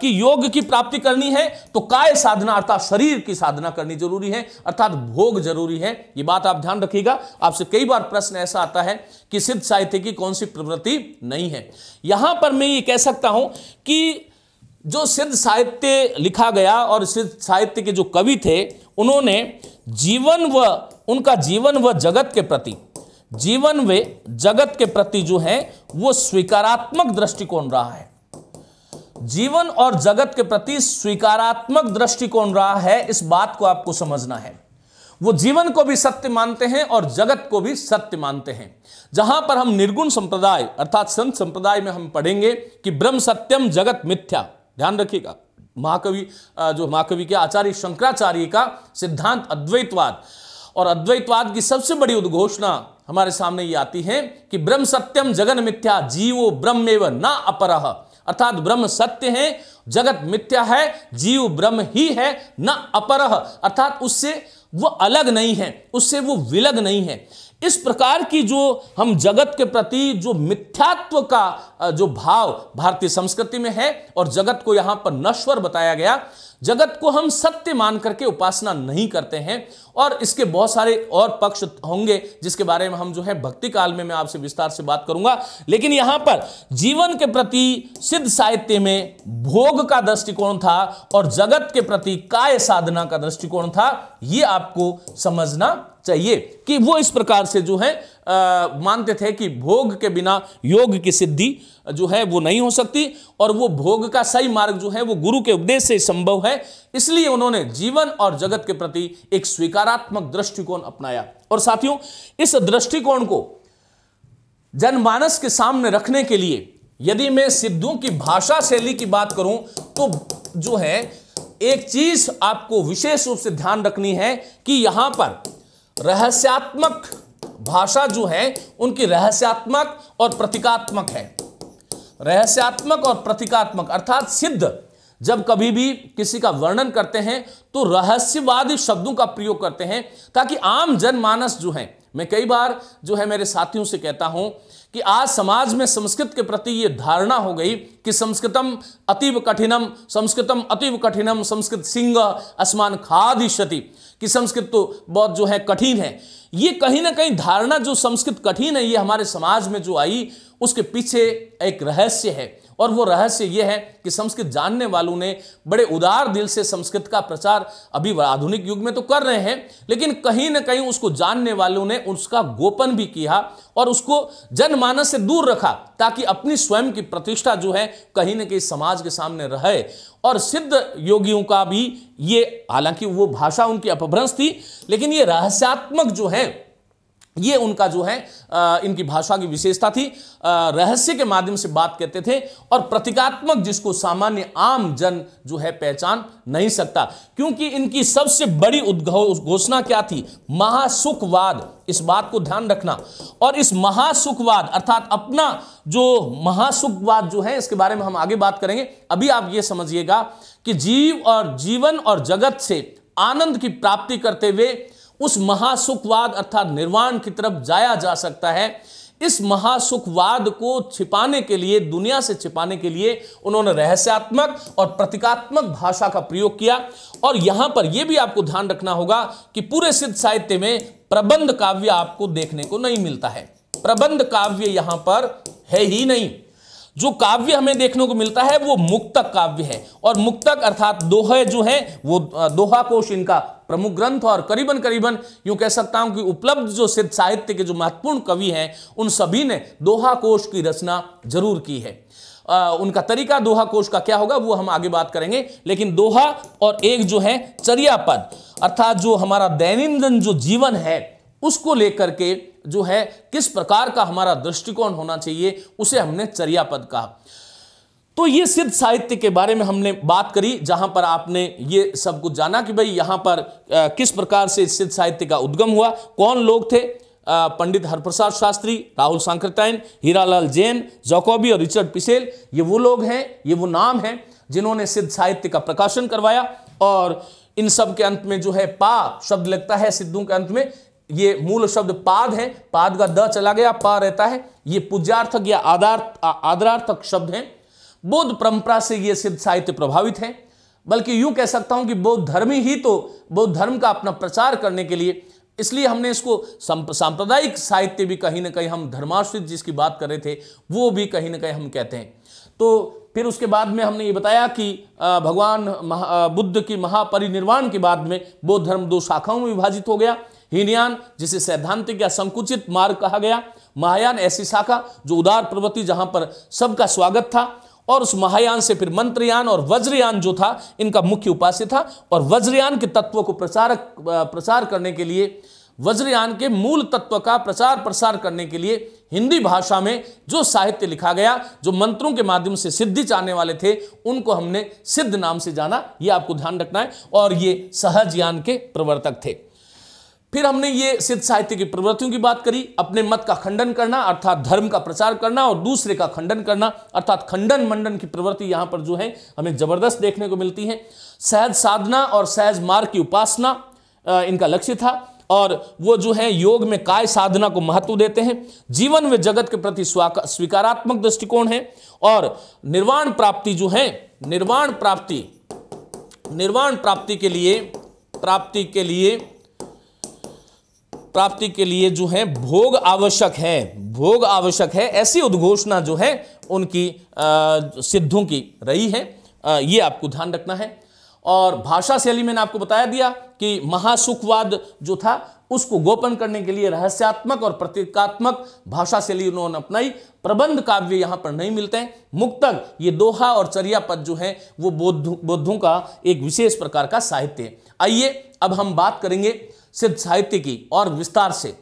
कि योग की प्राप्ति करनी है तो काय साधना अर्थात शरीर की साधना करनी जरूरी है अर्थात भोग जरूरी है ये बात आप ध्यान रखिएगा आपसे कई बार प्रश्न ऐसा आता है कि सिद्ध साहित्य की कौन सी प्रवृत्ति नहीं है यहां पर मैं ये कह सकता हूं कि जो सिद्ध साहित्य लिखा गया और सिद्ध साहित्य के जो कवि थे उन्होंने जीवन व उनका जीवन व जगत के प्रति जीवन वे जगत के प्रति जो है वो स्वीकारात्मक दृष्टिकोण रहा है जीवन और जगत के प्रति स्वीकारात्मक दृष्टिकोण रहा है इस बात को आपको समझना है वो जीवन को भी सत्य मानते हैं और जगत को भी सत्य मानते हैं जहां पर हम निर्गुण संप्रदाय अर्थात संत संप्रदाय में हम पढ़ेंगे कि ब्रह्म सत्यम जगत मिथ्या ध्यान रखिएगा महाकवि जो महाकवि के आचार्य शंकराचार्य का सिद्धांत अद्वैतवाद और अद्वैतवाद की सबसे बड़ी उद्घोषणा हमारे सामने ये आती है कि ब्रह्म सत्यम जगन मिथ्या जीवो ब्रह्मेव न अपरह अर्थात ब्रह्म सत्य है जगत मिथ्या है जीव ब्रह्म ही है न अपरह अर्थात उससे वो अलग नहीं है उससे वो विलग नहीं है इस प्रकार की जो हम जगत के प्रति जो मिथ्यात्व का जो भाव भारतीय संस्कृति में है और जगत को यहाँ पर नश्वर बताया गया जगत को हम सत्य मान करके उपासना नहीं करते हैं और इसके बहुत सारे और पक्ष होंगे जिसके बारे में हम जो है भक्ति काल में मैं आपसे विस्तार से बात करूंगा लेकिन यहां पर जीवन के प्रति सिद्ध साहित्य में भोग का दृष्टिकोण था और जगत के प्रति काय साधना का दृष्टिकोण था यह आपको समझना चाहिए कि वो इस प्रकार से जो है मानते थे कि भोग के बिना योग की सिद्धि जो है वो नहीं हो सकती और वो भोग का सही मार्ग जो है वो गुरु के उपदेश से संभव है इसलिए उन्होंने जीवन और जगत के प्रति एक स्वीकारात्मक दृष्टिकोण अपनाया और साथियों इस दृष्टिकोण को जनमानस के सामने रखने के लिए यदि मैं सिद्धों की भाषा शैली की बात करूं तो जो है एक चीज आपको विशेष रूप से ध्यान रखनी है कि यहां पर रहस्यात्मक भाषा जो है उनकी रहस्यात्मक और प्रतीकात्मक है रहस्यात्मक और प्रतीकात्मक अर्थात सिद्ध जब कभी भी किसी का वर्णन करते हैं तो रहस्यवादी शब्दों का प्रयोग करते हैं ताकि आम जनमानस जो हैं मैं कई बार जो है मेरे साथियों से कहता हूं कि आज समाज में संस्कृत के प्रति ये धारणा हो गई कि संस्कृतम अतीव कठिनम संस्कृतम अतीव कठिनम संस्कृत सिंह असमान खादिशति कि संस्कृत तो बहुत जो है कठिन है ये कहीं ना कहीं धारणा जो संस्कृत कठिन है ये हमारे समाज में जो आई उसके पीछे एक रहस्य है और वो रहस्य ये है कि संस्कृत जानने वालों ने बड़े उदार दिल से संस्कृत का प्रचार अभी आधुनिक युग में तो कर रहे हैं लेकिन कहीं ना कहीं उसको जानने वालों ने उसका गोपन भी किया और उसको जनमानस से दूर रखा ताकि अपनी स्वयं की प्रतिष्ठा जो है कहीं ना कहीं समाज के सामने रहे और सिद्ध योगियों का भी ये हालांकि वो भाषा उनकी अपभ्रंश थी लेकिन ये रहस्यात्मक जो है ये उनका जो है आ, इनकी भाषा की विशेषता थी रहस्य के माध्यम से बात करते थे और प्रतीकात्मक जिसको सामान्य आम जन जो है पहचान नहीं सकता क्योंकि इनकी सबसे बड़ी उद्घोषणा घोषणा क्या थी महासुखवाद इस बात को ध्यान रखना और इस महासुखवाद अर्थात अपना जो महासुखवाद जो है इसके बारे में हम आगे बात करेंगे अभी आप ये समझिएगा कि जीव और जीवन और जगत से आनंद की प्राप्ति करते हुए उस महासुखवाद अर्थात निर्वाण की तरफ जाया जा सकता है इस महासुखवाद को छिपाने के लिए दुनिया से छिपाने के लिए उन्होंने रहस्यात्मक और प्रतीकात्मक भाषा का प्रयोग किया और यहां पर यह भी आपको ध्यान रखना होगा कि पूरे सिद्ध साहित्य में प्रबंध काव्य आपको देखने को नहीं मिलता है प्रबंध काव्य यहां पर है ही नहीं जो काव्य हमें देखने को मिलता है वो मुक्तक काव्य है और मुक्तक अर्थात दोहे जो है वो दोहा कोश इनका प्रमुख ग्रंथ और करीबन करीबन यूं कह सकता हूं कि उपलब्ध जो सिद्ध साहित्य के जो महत्वपूर्ण कवि हैं उन सभी ने दोहा कोश की रचना जरूर की है आ, उनका तरीका दोहा कोश का क्या होगा वो हम आगे बात करेंगे लेकिन दोहा और एक जो है चरिया पद अर्थात जो हमारा दैनंदिन जो जीवन है उसको लेकर के जो है किस प्रकार का हमारा दृष्टिकोण होना चाहिए उसे हमने चर्यापद कहा तो ये सिद्ध साहित्य के बारे में हमने बात करी जहां पर आपने ये सब कुछ जाना कि भाई यहां पर आ, किस प्रकार से सिद्ध साहित्य का उद्गम हुआ कौन लोग थे आ, पंडित हरप्रसाद शास्त्री राहुल सांकृतायन हीरालाल जैन जोकोबी और रिचर्ड पिसेल ये वो लोग हैं ये वो नाम हैं जिन्होंने सिद्ध साहित्य का प्रकाशन करवाया और इन सब के अंत में जो है पा शब्द लगता है सिद्धों के अंत में ये मूल शब्द पाद है पाद का द चला गया पा रहता है ये पूज्यार्थक या आदार्थ आदरार्थक शब्द है बौद्ध परंपरा से ये सिद्ध साहित्य प्रभावित है बल्कि यूं कह सकता हूं कि बौद्ध धर्म ही तो बौद्ध धर्म का अपना प्रचार करने के लिए इसलिए हमने इसको सांप्रदायिक साहित्य भी कहीं ना कहीं हम धर्माश्रित जिसकी बात कर रहे थे वो भी कहीं ना कहीं हम कहते हैं तो फिर उसके बाद में हमने ये बताया कि भगवान बुद्ध की महापरिनिर्वाण के बाद में बौद्ध धर्म दो शाखाओं में विभाजित हो गया हीनयान जिसे सैद्धांतिक या संकुचित मार्ग कहा गया महायान ऐसी शाखा जो उदार प्रवृत्ति जहां पर सबका स्वागत था और उस महायान से फिर मंत्रयान और वज्रयान जो था इनका मुख्य उपास्य था और वज्रयान के तत्व को प्रचारक प्रसार करने के लिए वज्रयान के मूल तत्व का प्रचार प्रसार करने के लिए हिंदी भाषा में जो साहित्य लिखा गया जो मंत्रों के माध्यम से सिद्धि चाहने वाले थे उनको हमने सिद्ध नाम से जाना ये आपको ध्यान रखना है और ये सहजयान के प्रवर्तक थे फिर हमने ये सिद्ध साहित्य की प्रवृत्तियों की बात करी अपने मत का खंडन करना अर्थात धर्म का प्रचार करना और दूसरे का खंडन करना अर्थात खंडन मंडन की प्रवृत्ति यहाँ पर जो है हमें जबरदस्त देखने को मिलती है सहज साधना और सहज मार्ग की उपासना इनका लक्ष्य था और वो जो है योग में काय साधना को महत्व देते हैं जीवन में जगत के प्रति स्वीकारात्मक दृष्टिकोण है और निर्वाण प्राप्ति जो है निर्वाण प्राप्ति निर्वाण प्राप्ति के लिए प्राप्ति के लिए प्राप्ति के लिए जो है भोग आवश्यक है भोग आवश्यक है ऐसी उद्घोषणा जो है उनकी सिद्धों की रही है आ, ये आपको ध्यान रखना है और भाषा शैली मैंने आपको बताया दिया कि महासुखवाद जो था उसको गोपन करने के लिए रहस्यात्मक और प्रतीकात्मक भाषा शैली उन्होंने अपनाई प्रबंध काव्य यहां पर नहीं मिलते हैं मुक्तक ये दोहा और चरिया पद जो है वो बौद्ध बौद्धों का एक विशेष प्रकार का साहित्य है आइए अब हम बात करेंगे सिद्ध साहित्य की और विस्तार से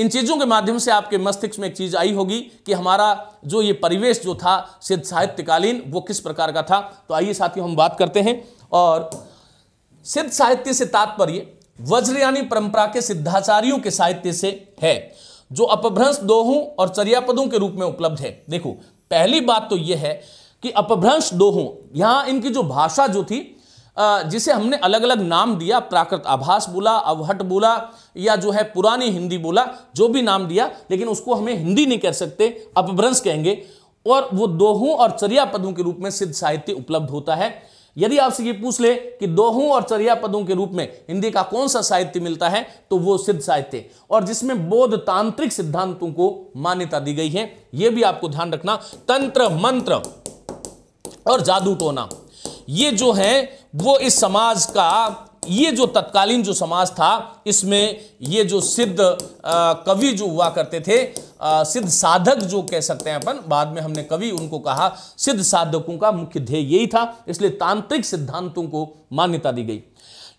इन चीज़ों के माध्यम से आपके मस्तिष्क में एक चीज़ आई होगी कि हमारा जो ये परिवेश जो था सिद्ध साहित्यकालीन वो किस प्रकार का था तो आइए साथियों हम बात करते हैं और सिद्ध साहित्य से तात्पर्य वज्रयानी परंपरा के सिद्धाचार्यों के साहित्य से है जो अपभ्रंश दोहों और चर्यापदों के रूप में उपलब्ध है देखो पहली बात तो यह है कि अपभ्रंश दोहों यहां इनकी जो भाषा जो थी जिसे हमने अलग अलग नाम दिया प्राकृत आभास बोला अवहट बोला या जो है पुरानी हिंदी बोला जो भी नाम दिया लेकिन उसको हमें हिंदी नहीं कह सकते अपभ्रंश कहेंगे और वो दोहों और चर्या पदों के रूप में सिद्ध साहित्य उपलब्ध होता है यदि आपसे ये पूछ ले कि दोहों और चर्या पदों के रूप में हिंदी का कौन सा साहित्य मिलता है तो वो सिद्ध साहित्य और जिसमें बौद्ध तांत्रिक सिद्धांतों को मान्यता दी गई है ये भी आपको ध्यान रखना तंत्र मंत्र और जादू टोना ये जो है वो इस समाज का ये जो तत्कालीन जो समाज था इसमें ये जो सिद्ध कवि जो हुआ करते थे सिद्ध साधक जो कह सकते हैं अपन बाद में हमने कवि उनको कहा सिद्ध साधकों का मुख्य ध्येय यही था इसलिए तांत्रिक सिद्धांतों को मान्यता दी गई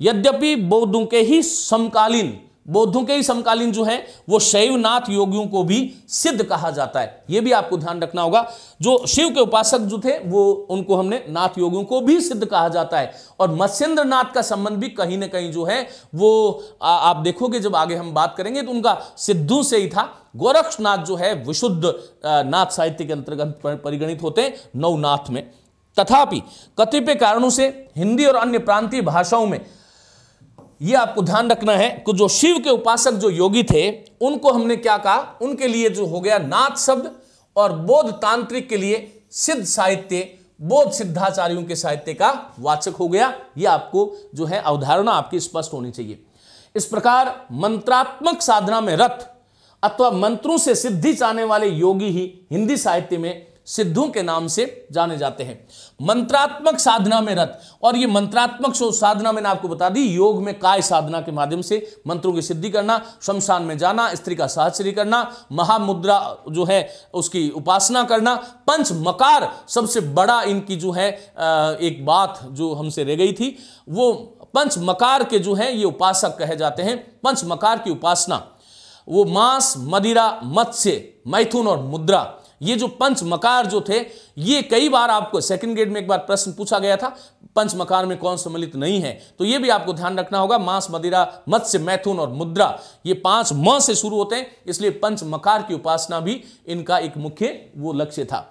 यद्यपि बौद्धों के ही समकालीन बौद्धों के ही समकालीन जो है वो शैवनाथ योगियों को भी सिद्ध कहा जाता है ये भी आपको ध्यान रखना होगा जो शिव के उपासक जो थे वो उनको हमने नाथ योगियों को भी सिद्ध कहा जाता है और मत्स्येंद्र नाथ का संबंध भी कहीं ना कहीं जो है वो आ, आप देखोगे जब आगे हम बात करेंगे तो उनका सिद्धू से ही था गोरक्षनाथ जो है विशुद्ध नाथ साहित्य के अंतर्गत परिगणित होते हैं नवनाथ में तथापि कतिपय कारणों से हिंदी और अन्य प्रांतीय भाषाओं में ये आपको ध्यान रखना है कि जो शिव के उपासक जो योगी थे उनको हमने क्या कहा उनके लिए जो हो गया नाथ शब्द और बौद्ध तांत्रिक के लिए सिद्ध साहित्य बौद्ध सिद्धाचार्यों के साहित्य का वाचक हो गया यह आपको जो है अवधारणा आपकी स्पष्ट होनी चाहिए इस प्रकार मंत्रात्मक साधना में रथ अथवा मंत्रों से सिद्धि चाहने वाले योगी ही हिंदी साहित्य में सिद्धों के नाम से जाने जाते हैं मंत्रात्मक साधना में रत और ये मंत्रात्मक साधना मैंने आपको बता दी योग में काय साधना के माध्यम से मंत्रों की सिद्धि करना शमशान में जाना स्त्री का साहचर्य करना महामुद्रा जो है उसकी उपासना करना पंच मकार सबसे बड़ा इनकी जो है एक बात जो हमसे रह गई थी वो पंच मकार के जो है ये उपासक कहे जाते हैं पंच मकार की उपासना वो मांस मदिरा मत्स्य मैथुन और मुद्रा ये जो पंच मकार जो थे ये कई बार आपको सेकंड ग्रेड में एक बार प्रश्न पूछा गया था पंच मकार में कौन सम्मिलित नहीं है तो ये भी आपको ध्यान रखना होगा मांस मदिरा मत्स्य मैथुन और मुद्रा ये पांच म से शुरू होते हैं इसलिए पंच मकार की उपासना भी इनका एक मुख्य वो लक्ष्य था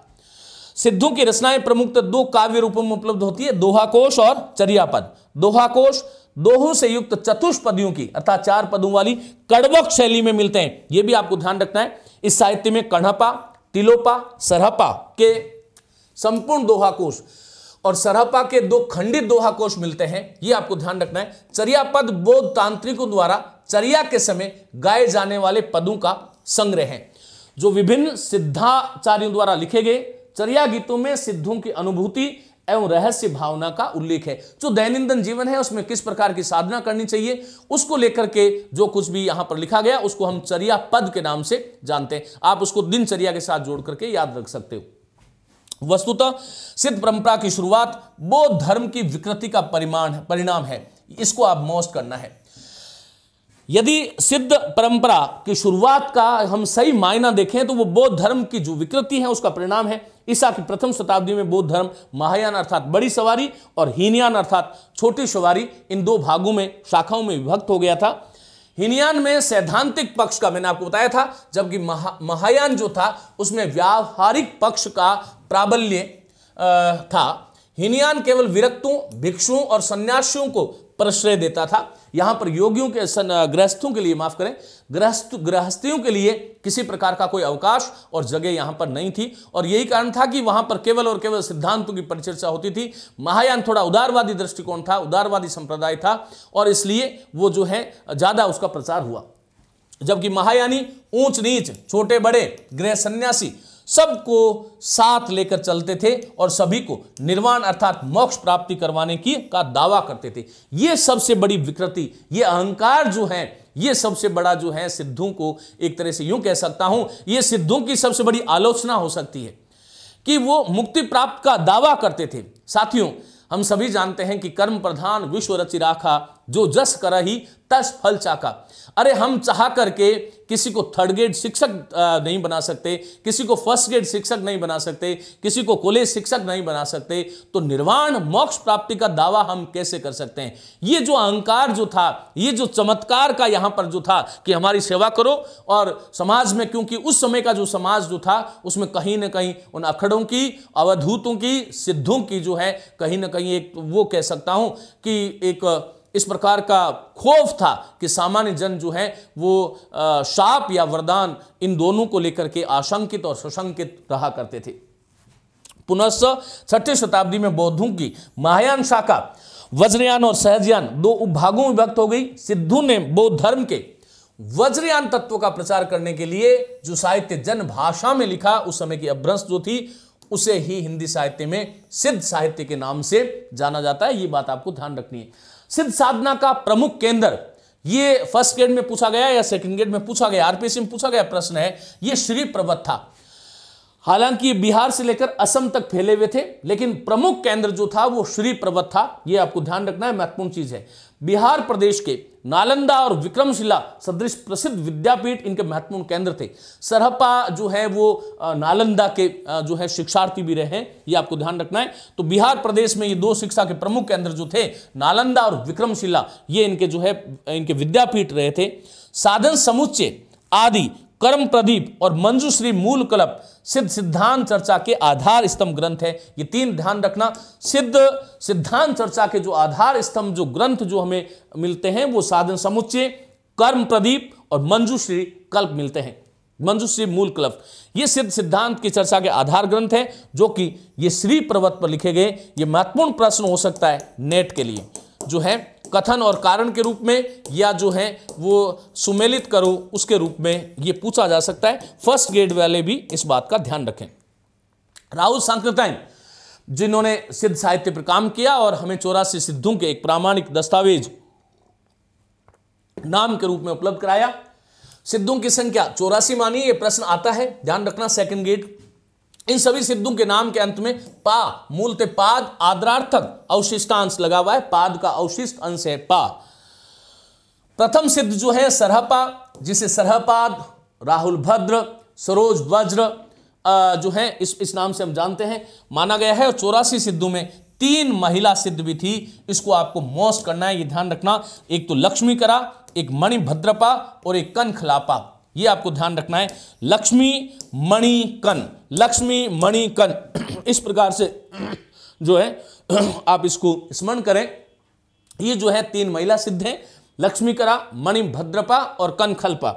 सिद्धों की रचनाएं प्रमुखतः दो काव्य रूपों में उपलब्ध होती है दोहाकोश और चर्यापद दोहाकोश दोहों से युक्त चतुष्पदियों की अर्थात चार पदों वाली कड़वक शैली में मिलते हैं यह भी आपको ध्यान रखना है इस साहित्य में कणपा तिलोपा सरहपा के संपूर्ण दोहा कोश और सरहपा के दो खंडित दोहा कोश मिलते हैं ये आपको ध्यान रखना है चर्यापद बौद्ध तांत्रिकों द्वारा चरिया के समय गाए जाने वाले पदों का संग्रह है जो विभिन्न सिद्धाचार्यों द्वारा लिखे गए चरिया गीतों में सिद्धों की अनुभूति एवं रहस्य भावना का उल्लेख है जो दैनंदिन जीवन है उसमें किस प्रकार की साधना करनी चाहिए उसको लेकर के जो कुछ भी यहां पर लिखा गया उसको हम चर्या पद के नाम से जानते हैं आप उसको दिनचर्या के साथ जोड़ करके याद रख सकते हो वस्तुतः सिद्ध परंपरा की शुरुआत बौद्ध धर्म की विकृति का परिमाण परिणाम है इसको आप मोस्ट करना है यदि सिद्ध परंपरा की शुरुआत का हम सही मायना देखें तो वो बौद्ध धर्म की जो विकृति है उसका परिणाम है ईसा की प्रथम शताब्दी में बौद्ध धर्म महायान अर्थात बड़ी सवारी और हीनयान अर्थात छोटी सवारी इन दो भागों में शाखाओं में विभक्त हो गया था हिनयान में सैद्धांतिक पक्ष का मैंने आपको बताया था जबकि महा, महायान जो था उसमें व्यावहारिक पक्ष का प्राबल्य था हिनयान केवल विरक्तों भिक्षुओं और सन्यासियों को प्रश्रय देता था यहां पर योगियों के गृहस्थों के लिए माफ करें गृहस्थ गृहस्थियों के लिए किसी प्रकार का कोई अवकाश और जगह यहां पर नहीं थी और यही कारण था कि वहां पर केवल और केवल सिद्धांतों की परिचर्चा होती थी महायान थोड़ा उदारवादी दृष्टिकोण था उदारवादी संप्रदाय था और इसलिए वो जो है ज़्यादा उसका प्रचार हुआ जबकि महायानी ऊंच नीच छोटे बड़े गृह सन्यासी सबको साथ लेकर चलते थे और सभी को निर्वाण अर्थात मोक्ष प्राप्ति करवाने की का दावा करते थे ये सबसे बड़ी विकृति ये अहंकार जो है ये सबसे बड़ा जो है सिद्धों को एक तरह से यूं कह सकता हूं ये सिद्धों की सबसे बड़ी आलोचना हो सकती है कि वो मुक्ति प्राप्त का दावा करते थे साथियों हम सभी जानते हैं कि कर्म प्रधान विश्व रचि राखा जो जस करा ही तस फल चाका अरे हम चाह करके किसी को थर्ड ग्रेड शिक्षक नहीं बना सकते किसी को फर्स्ट ग्रेड शिक्षक नहीं बना सकते किसी को कॉलेज शिक्षक नहीं बना सकते तो निर्वाण मोक्ष प्राप्ति का दावा हम कैसे कर सकते हैं ये जो अहंकार जो था ये जो चमत्कार का यहां पर जो था कि हमारी सेवा करो और समाज में क्योंकि उस समय का जो समाज जो था उसमें कहीं ना कहीं उन अखड़ों की अवधूतों की सिद्धों की जो है कहीं ना कहीं एक वो कह सकता हूं कि एक इस प्रकार का खौफ था कि सामान्य जन जो है वो शाप या वरदान इन दोनों को लेकर के आशंकित और सुशंकित रहा करते थे पुनः छठी शताब्दी में बौद्धों की महायान शाखा वज्रयान और सहजयान दो उपभागों में विभक्त हो गई सिद्धू ने बौद्ध धर्म के वज्रयान तत्व का प्रचार करने के लिए जो साहित्य जन भाषा में लिखा उस समय की अभ्रंश जो थी उसे ही हिंदी साहित्य में सिद्ध साहित्य के नाम से जाना जाता है ये बात आपको ध्यान रखनी है सिद्ध साधना का प्रमुख केंद्र ये फर्स्ट ग्रेड में पूछा गया या सेकंड ग्रेड में पूछा गया आरपीसी में पूछा गया प्रश्न है ये श्री पर्वत था हालांकि बिहार से लेकर असम तक फैले हुए थे लेकिन प्रमुख केंद्र जो था वो श्री पर्वत था ये आपको ध्यान रखना है महत्वपूर्ण चीज है बिहार प्रदेश के नालंदा और विक्रमशिला सदृश प्रसिद्ध विद्यापीठ इनके महत्वपूर्ण केंद्र थे सरहपा जो है वो नालंदा के जो है शिक्षार्थी भी रहे हैं ये आपको ध्यान रखना है तो बिहार प्रदेश में ये दो शिक्षा के प्रमुख केंद्र जो थे नालंदा और विक्रमशिला ये इनके जो है इनके विद्यापीठ रहे थे साधन समुच्चय आदि कर्म प्रदीप और मंजूश्री मूल कलप सिद्ध सिद्धांत चर्चा के आधार स्तंभ ग्रंथ है ये तीन ध्यान रखना सिद्ध सिद्धांत चर्चा के जो आधार स्तंभ जो ग्रंथ जो हमें मिलते हैं वो साधन समुच्चय कर्म प्रदीप और मंजूश्री कल्प मिलते हैं मंजूश्री मूल कल्प ये सिद्ध सिद्धांत की चर्चा के आधार ग्रंथ है जो कि ये श्री पर्वत पर लिखे गए ये महत्वपूर्ण प्रश्न हो सकता है नेट के लिए जो है कथन और कारण के रूप में या जो है वो सुमेलित करो उसके रूप में ये पूछा जा सकता है फर्स्ट ग्रेड वाले भी इस बात का ध्यान रखें राहुल सांकृताइन जिन्होंने सिद्ध साहित्य पर काम किया और हमें चौरासी सिद्धों के एक प्रामाणिक दस्तावेज नाम के रूप में उपलब्ध कराया सिद्धों की संख्या चौरासी मानिए यह प्रश्न आता है ध्यान रखना सेकंड गेट इन सभी सिद्धों के नाम के अंत में पा मूलते पाद आदरार्थक अवशिष्टांश लगा हुआ है पाद का अवशिष्ट अंश है पा प्रथम सिद्ध जो है सरहपा जिसे सरहपाद राहुल भद्र सरोज वज्र जो है इस इस नाम से हम जानते हैं माना गया है और चौरासी सिद्धों में तीन महिला सिद्ध भी थी इसको आपको मोस्ट करना है ये ध्यान रखना एक तो लक्ष्मी करा एक मणिभद्रपा और एक कनखलापा ये आपको ध्यान रखना है लक्ष्मी मणिकन लक्ष्मी मणि कन इस प्रकार से जो है आप इसको स्मरण करें ये जो है तीन महिला सिद्ध हैं लक्ष्मी करा मणिभद्रपा और कन खलपा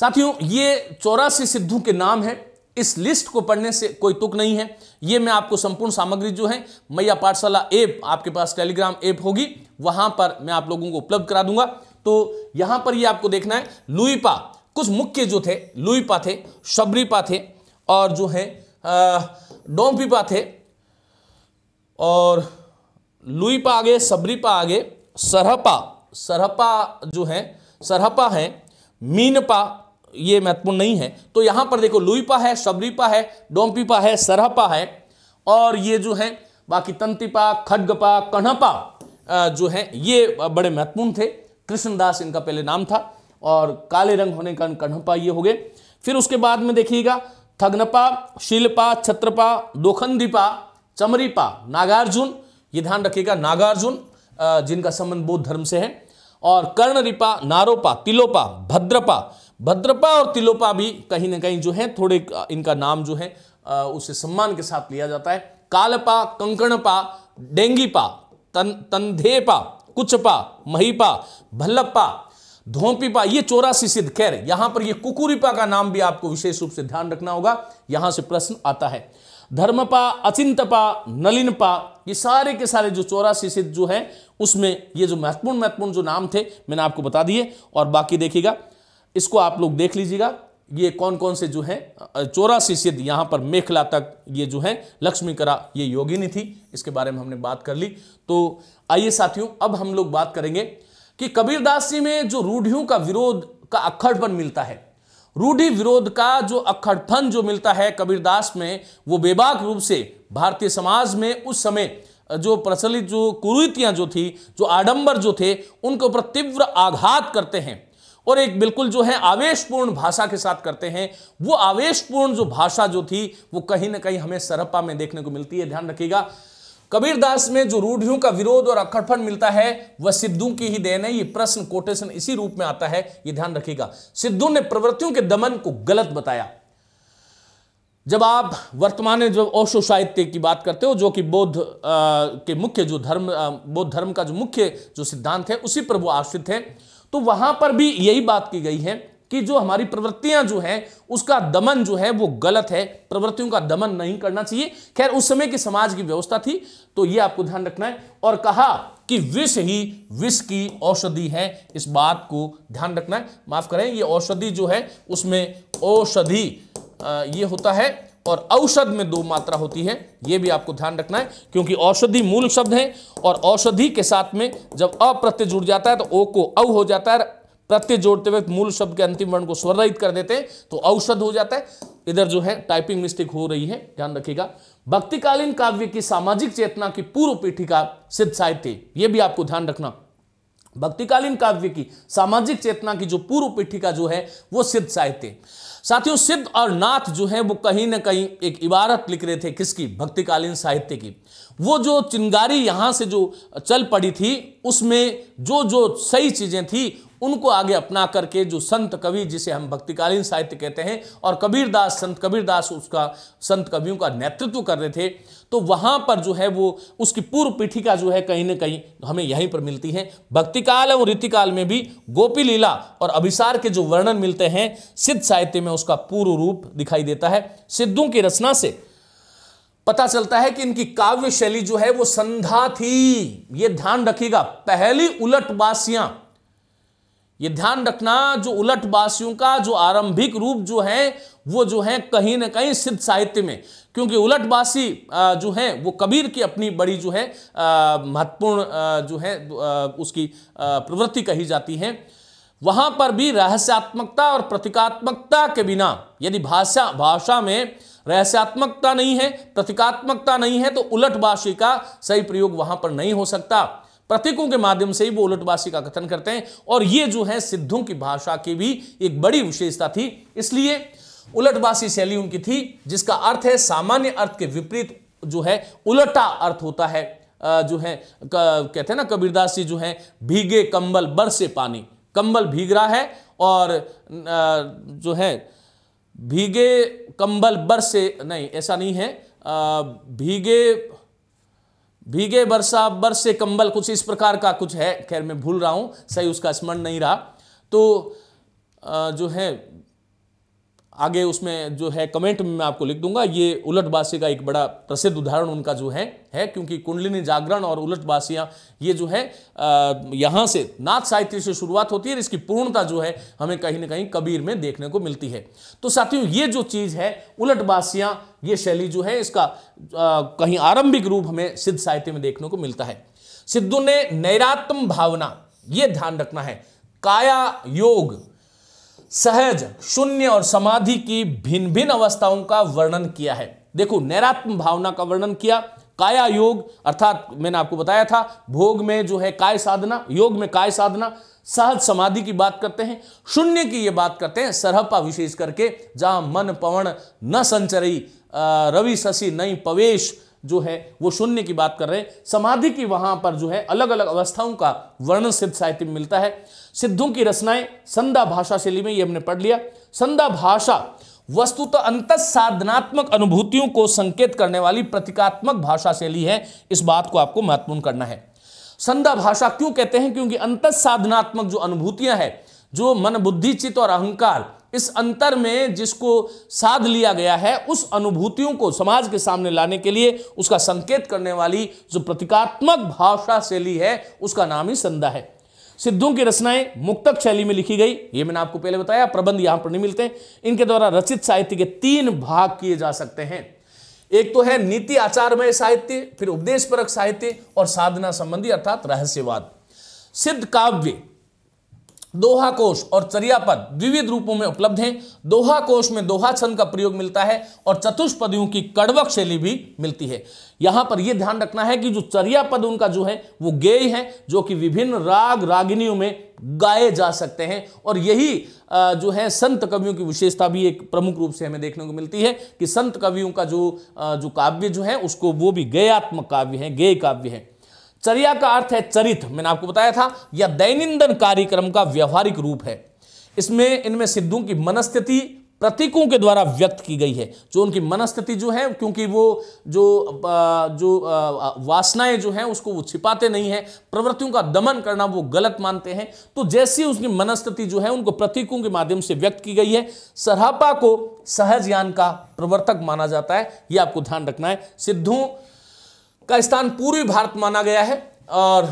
साथियों ये चौरासी सिद्धों के नाम हैं इस लिस्ट को पढ़ने से कोई तुक नहीं है ये मैं आपको संपूर्ण सामग्री जो है मैया पाठशाला ऐप आपके पास टेलीग्राम ऐप होगी वहां पर मैं आप लोगों को उपलब्ध करा दूंगा तो यहां पर ये यह आपको देखना है लुईपा कुछ मुख्य जो थे लुईपा थे शबरीपा थे और जो है डोंपीपा थे और लुईपा आगे सबरीपा आगे सरहपा सरहपा जो है सरहपा है मीनपा ये महत्वपूर्ण नहीं है तो यहाँ पर देखो लुईपा है शबरीपा है डोंपीपा है सरहपा है और ये जो है बाकी तंतिपा खडगपा कणपा जो है ये बड़े महत्वपूर्ण थे कृष्णदास इनका पहले नाम था और काले रंग होने के कारण ये हो गए फिर उसके बाद में देखिएगा थगनपा शिल्पा छत्रपा दोखंदीपा चमरीपा नागार्जुन ये ध्यान रखिएगा नागार्जुन जिनका संबंध बौद्ध धर्म से है और कर्णरिपा नारोपा तिलोपा भद्रपा भद्रपा और तिलोपा भी कहीं ना कहीं जो है थोड़े इनका नाम जो है उसे सम्मान के साथ लिया जाता है कालपा कंकणपा डेंगीपा तन तंधेपा कुचपा महीपा भल्लपा धोमपीपा ये चौरासी सिद्ध खैर यहां पर ये कुकुरिपा का नाम भी आपको विशेष रूप से ध्यान रखना होगा यहां से प्रश्न आता है धर्मपा अचिंतपा नलिनपा ये सारे के सारे जो चौरासी सिद्ध जो है उसमें ये जो महत्वपूर्ण महत्वपूर्ण जो नाम थे मैंने आपको बता दिए और बाकी देखिएगा इसको आप लोग देख लीजिएगा ये कौन कौन से जो है चौरासी सिद्ध यहां पर मेखला तक ये जो है लक्ष्मी करा ये योगिनी थी इसके बारे में हमने बात कर ली तो आइए साथियों अब हम लोग बात करेंगे कि जी में जो रूढ़ियों का विरोध का अखड़पन मिलता है रूढ़ी विरोध का जो अखड़पन जो मिलता है कबीरदास में वो बेबाक रूप से भारतीय समाज में उस समय जो प्रचलित जो कुरीतियाँ जो थी जो आडंबर जो थे उनके ऊपर तीव्र आघात करते हैं और एक बिल्कुल जो है आवेशपूर्ण भाषा के साथ करते हैं वो आवेशपूर्ण जो भाषा जो थी वो कहीं ना कहीं हमें सरप्पा में देखने को मिलती है ध्यान रखिएगा कबीरदास में जो रूढ़ियों का विरोध और अखड़पन मिलता है वह सिद्धू की ही देन है ये प्रश्न कोटेशन इसी रूप में आता है ये ध्यान रखिएगा सिद्धू ने प्रवृत्तियों के दमन को गलत बताया जब आप वर्तमान जो जब ओशो साहित्य की बात करते हो जो कि बौद्ध के मुख्य जो धर्म बौद्ध धर्म का जो मुख्य जो सिद्धांत है उसी पर वो आश्रित है तो वहां पर भी यही बात की गई है कि जो हमारी प्रवृत्तियां जो है उसका दमन जो है वो गलत है प्रवृत्तियों का दमन नहीं करना चाहिए खैर उस समय की समाज की व्यवस्था थी तो ये आपको ध्यान रखना है और कहा कि विष ही विष की औषधि है इस बात को ध्यान रखना है माफ करें ये औषधि जो है उसमें औषधि ये होता है और औषध में दो मात्रा होती है ये भी आपको ध्यान रखना है क्योंकि औषधि मूल शब्द है और औषधि के साथ में जब अप्रत्यय जुड़ जाता है तो ओ को औ हो जाता है प्रत्यय जोड़ते वक्त मूल शब्द के अंतिम वर्ण को स्वरित कर देते हैं तो औषध हो जाता है इधर जो है टाइपिंग मिस्टेक हो रही है ध्यान रखिएगा भक्तिकालीन काव्य की सामाजिक चेतना की पूर्व पीठिका सिद्ध साहित्य यह भी आपको ध्यान रखना भक्तिकालीन काव्य की सामाजिक चेतना की जो पूर्व पीठिका जो है वो सिद्ध साहित्य साथियों सिद्ध और नाथ जो है वो कहीं ना कहीं एक इबारत लिख रहे थे किसकी भक्तिकालीन साहित्य की वो जो चिंगारी यहां से जो चल पड़ी थी उसमें जो जो सही चीज़ें थी उनको आगे अपना करके जो संत कवि जिसे हम भक्तिकालीन साहित्य कहते हैं और कबीरदास संत कबीरदास उसका संत कवियों का नेतृत्व कर रहे थे तो वहाँ पर जो है वो उसकी पूर्व पीठिका जो है कहीं ना कहीं तो हमें यहीं पर मिलती है भक्तिकाल एवं रीतिकाल में भी गोपी लीला और अभिसार के जो वर्णन मिलते हैं सिद्ध साहित्य में उसका पूर्व रूप दिखाई देता है सिद्धों की रचना से पता चलता है कि इनकी काव्य शैली जो है वो संधा थी ये ध्यान रखिएगा पहली उलटवासियां ये ध्यान रखना जो उलट बासियों का जो आरंभिक रूप जो है वो जो है कहीं ना कहीं सिद्ध साहित्य में क्योंकि बासी जो है वो कबीर की अपनी बड़ी जो है महत्वपूर्ण जो है उसकी प्रवृत्ति कही जाती है वहाँ पर भी रहस्यात्मकता और प्रतीकात्मकता के बिना यदि भाषा भाषा में रहस्यात्मकता नहीं है प्रतीकात्मकता नहीं है तो उलटबाशी का सही प्रयोग वहाँ पर नहीं हो सकता प्रतीकों के माध्यम से ही वो उलटवासी का कथन करते हैं और ये जो है सिद्धों की भाषा की भी एक बड़ी विशेषता थी इसलिए उलटवासी शैली उनकी थी जिसका अर्थ है सामान्य अर्थ के विपरीत जो है उलटा अर्थ होता है जो है कहते हैं ना कबीरदास जी जो है भीगे कंबल बरसे पानी कंबल भीग रहा है और जो है भीगे कंबल बरसे नहीं ऐसा नहीं है भीगे भीगे बरसा बरसे कंबल कुछ इस प्रकार का कुछ है खैर मैं भूल रहा हूँ सही उसका स्मरण नहीं रहा तो जो है आगे उसमें जो है कमेंट में मैं आपको लिख दूंगा ये बासी का एक बड़ा प्रसिद्ध उदाहरण उनका जो है है क्योंकि कुंडलिनी जागरण और उलटबासियाँ ये जो है यहाँ से नाथ साहित्य से शुरुआत होती है इसकी पूर्णता जो है हमें कहीं ना कहीं कबीर में देखने को मिलती है तो साथियों ये जो चीज़ है उलटबासियाँ ये शैली जो है इसका आ, कहीं आरंभिक रूप हमें सिद्ध साहित्य में देखने को मिलता है सिद्धू ने नैरात्म भावना ये ध्यान रखना है काया योग सहज शून्य और समाधि की भिन्न भिन्न अवस्थाओं का वर्णन किया है देखो नैरात्म भावना का वर्णन किया काया योग अर्थात मैंने आपको बताया था भोग में जो है काय साधना योग में काय साधना सहज समाधि की बात करते हैं शून्य की ये बात करते हैं सरहपा विशेष करके जहां मन पवन न संचरी रवि शशि नई पवेश जो है वो शून्य की बात कर रहे हैं समाधि की वहां पर जो है अलग अलग अवस्थाओं का वर्णन सिद्ध साहित्य में मिलता है सिद्धों की रचनाएं संदा भाषा शैली में ये हमने पढ़ लिया संदा भाषा वस्तुतः अंत साधनात्मक अनुभूतियों को संकेत करने वाली प्रतीकात्मक भाषा शैली है इस बात को आपको महत्वपूर्ण करना है संदा भाषा क्यों कहते हैं क्योंकि अंत साधनात्मक जो अनुभूतियां हैं जो मन बुद्धि चित्त और अहंकार इस अंतर में जिसको साध लिया गया है उस अनुभूतियों को समाज के सामने लाने के लिए उसका संकेत करने वाली जो प्रतीकात्मक भाषा शैली है उसका नाम ही संदा है सिद्धों की रचनाएं मुक्तक शैली में लिखी गई ये मैंने आपको पहले बताया प्रबंध यहां पर नहीं मिलते इनके द्वारा रचित साहित्य के तीन भाग किए जा सकते हैं एक तो है नीति आचारमय साहित्य फिर उपदेशपरक साहित्य और साधना संबंधी अर्थात रहस्यवाद सिद्ध काव्य दोहा कोश और चरियापद विविध रूपों में उपलब्ध हैं दोहा कोश में दोहा छंद का प्रयोग मिलता है और चतुष्पदियों की कड़वक शैली भी मिलती है यहाँ पर यह ध्यान रखना है कि जो चरियापद उनका जो है वो गेय है जो कि विभिन्न राग रागिनियों में गाए जा सकते हैं और यही जो है संत कवियों की विशेषता भी एक प्रमुख रूप से हमें देखने को मिलती है कि संत कवियों का जो जो काव्य जो है उसको वो भी गेयात्मक काव्य है गेय काव्य है चर्या का अर्थ है चरित मैंने आपको बताया था या दैनंदन कार्यक्रम का व्यवहारिक रूप है इसमें इनमें सिद्धों की मनस्थिति प्रतीकों के द्वारा व्यक्त की गई है जो उनकी मनस्थिति जो है क्योंकि वो जो जो वासनाएं जो हैं उसको वो छिपाते नहीं हैं प्रवृत्तियों का दमन करना वो गलत मानते हैं तो जैसी उसकी मनस्थिति जो है उनको प्रतीकों के माध्यम से व्यक्त की गई है सरहापा को सहजयान का प्रवर्तक माना जाता है ये आपको ध्यान रखना है सिद्धों का स्थान पूर्वी भारत माना गया है और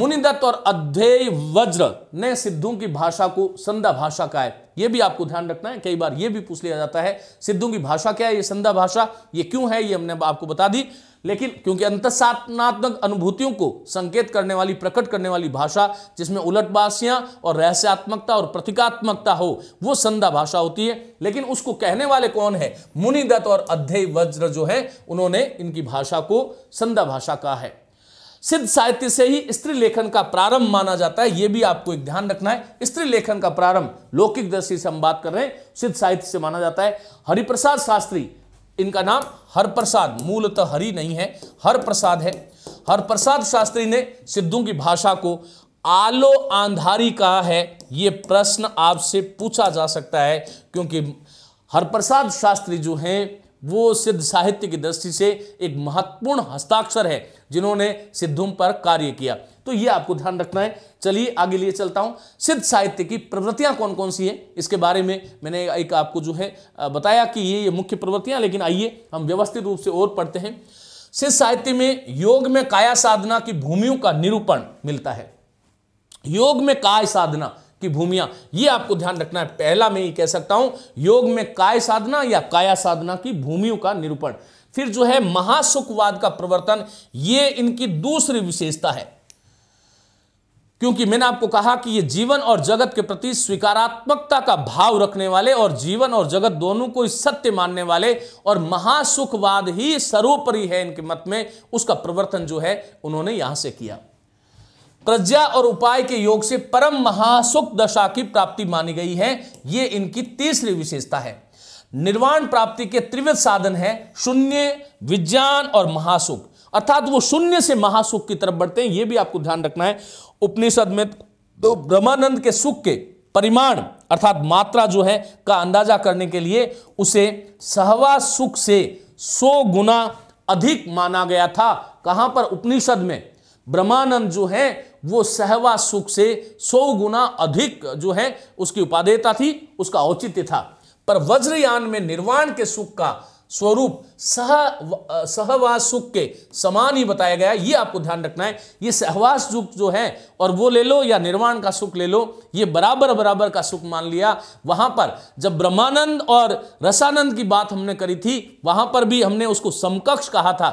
मुनिदत्त और अध्यय वज्र ने सिद्धों की भाषा को संधा भाषा का है यह भी आपको ध्यान रखना है कई बार यह भी पूछ लिया जाता है सिद्धों की भाषा क्या है यह संधा भाषा ये क्यों है ये हमने आपको बता दी लेकिन क्योंकि अंतसात्मक अनुभूतियों को संकेत करने वाली प्रकट करने वाली भाषा जिसमें उलटबासियां और रहस्यात्मकता और प्रतीकात्मकता हो वो संधा भाषा होती है लेकिन उसको कहने वाले कौन है मुनिदत्त और अध्यय वज्र जो है उन्होंने इनकी भाषा को संधा भाषा कहा है सिद्ध साहित्य से ही स्त्री लेखन का प्रारंभ माना जाता है यह भी आपको एक ध्यान रखना है स्त्री लेखन का प्रारंभ लौकिक दृष्टि से हम बात कर रहे हैं सिद्ध साहित्य से माना जाता है हरिप्रसाद शास्त्री इनका नाम हरप्रसाद मूलतः हरि नहीं है हरप्रसाद है हरप्रसाद शास्त्री ने सिद्धों की भाषा को आलो आंधारी कहा है ये प्रश्न आपसे पूछा जा सकता है क्योंकि हरप्रसाद शास्त्री जो हैं वो सिद्ध साहित्य की दृष्टि से एक महत्वपूर्ण हस्ताक्षर है जिन्होंने सिद्धों पर कार्य किया तो ये आपको ध्यान रखना है चलिए आगे लिए चलता हूं सिद्ध साहित्य की प्रवृत्तियां कौन कौन सी हैं इसके बारे में मैंने एक आपको जो है बताया कि ये ये मुख्य प्रवृत्तियां लेकिन आइए हम व्यवस्थित रूप से और पढ़ते हैं सिद्ध साहित्य में योग में काया साधना की भूमियों का निरूपण मिलता है योग में काय साधना की भूमिया ये आपको ध्यान रखना है पहला मैं ये कह सकता हूं योग में काय साधना या काया साधना की भूमियों का निरूपण फिर जो है महासुखवाद का प्रवर्तन ये इनकी दूसरी विशेषता है क्योंकि मैंने आपको कहा कि ये जीवन और जगत के प्रति स्वीकारात्मकता का भाव रखने वाले और जीवन और जगत दोनों को सत्य मानने वाले और महासुखवाद ही सर्वोपरि है इनके मत में उसका प्रवर्तन जो है उन्होंने यहां से किया प्रज्ञा और उपाय के योग से परम महासुख दशा की प्राप्ति मानी गई है ये इनकी तीसरी विशेषता है निर्वाण प्राप्ति के त्रिवृत साधन है शून्य विज्ञान और महासुख अर्थात वो शून्य से महासुख की तरफ बढ़ते हैं ये भी आपको ध्यान रखना है उपनिषद में तो ब्रह्मानंद के सुख के परिमाण अर्थात मात्रा जो है का अंदाजा करने के लिए उसे सहवा सुख से सौ गुना अधिक माना गया था कहां पर उपनिषद में ब्रह्मानंद जो है वो सहवा सुख से सौ गुना अधिक जो है उसकी उपादेयता थी उसका औचित्य था पर वज्रयान में निर्वाण के सुख का स्वरूप सह सहवास सुख के समान ही बताया गया ये आपको ध्यान रखना है ये सहवास सुख जो है और वो ले लो या निर्वाण का सुख ले लो ये बराबर बराबर का सुख मान लिया वहां पर जब ब्रह्मानंद और रसानंद की बात हमने करी थी वहां पर भी हमने उसको समकक्ष कहा था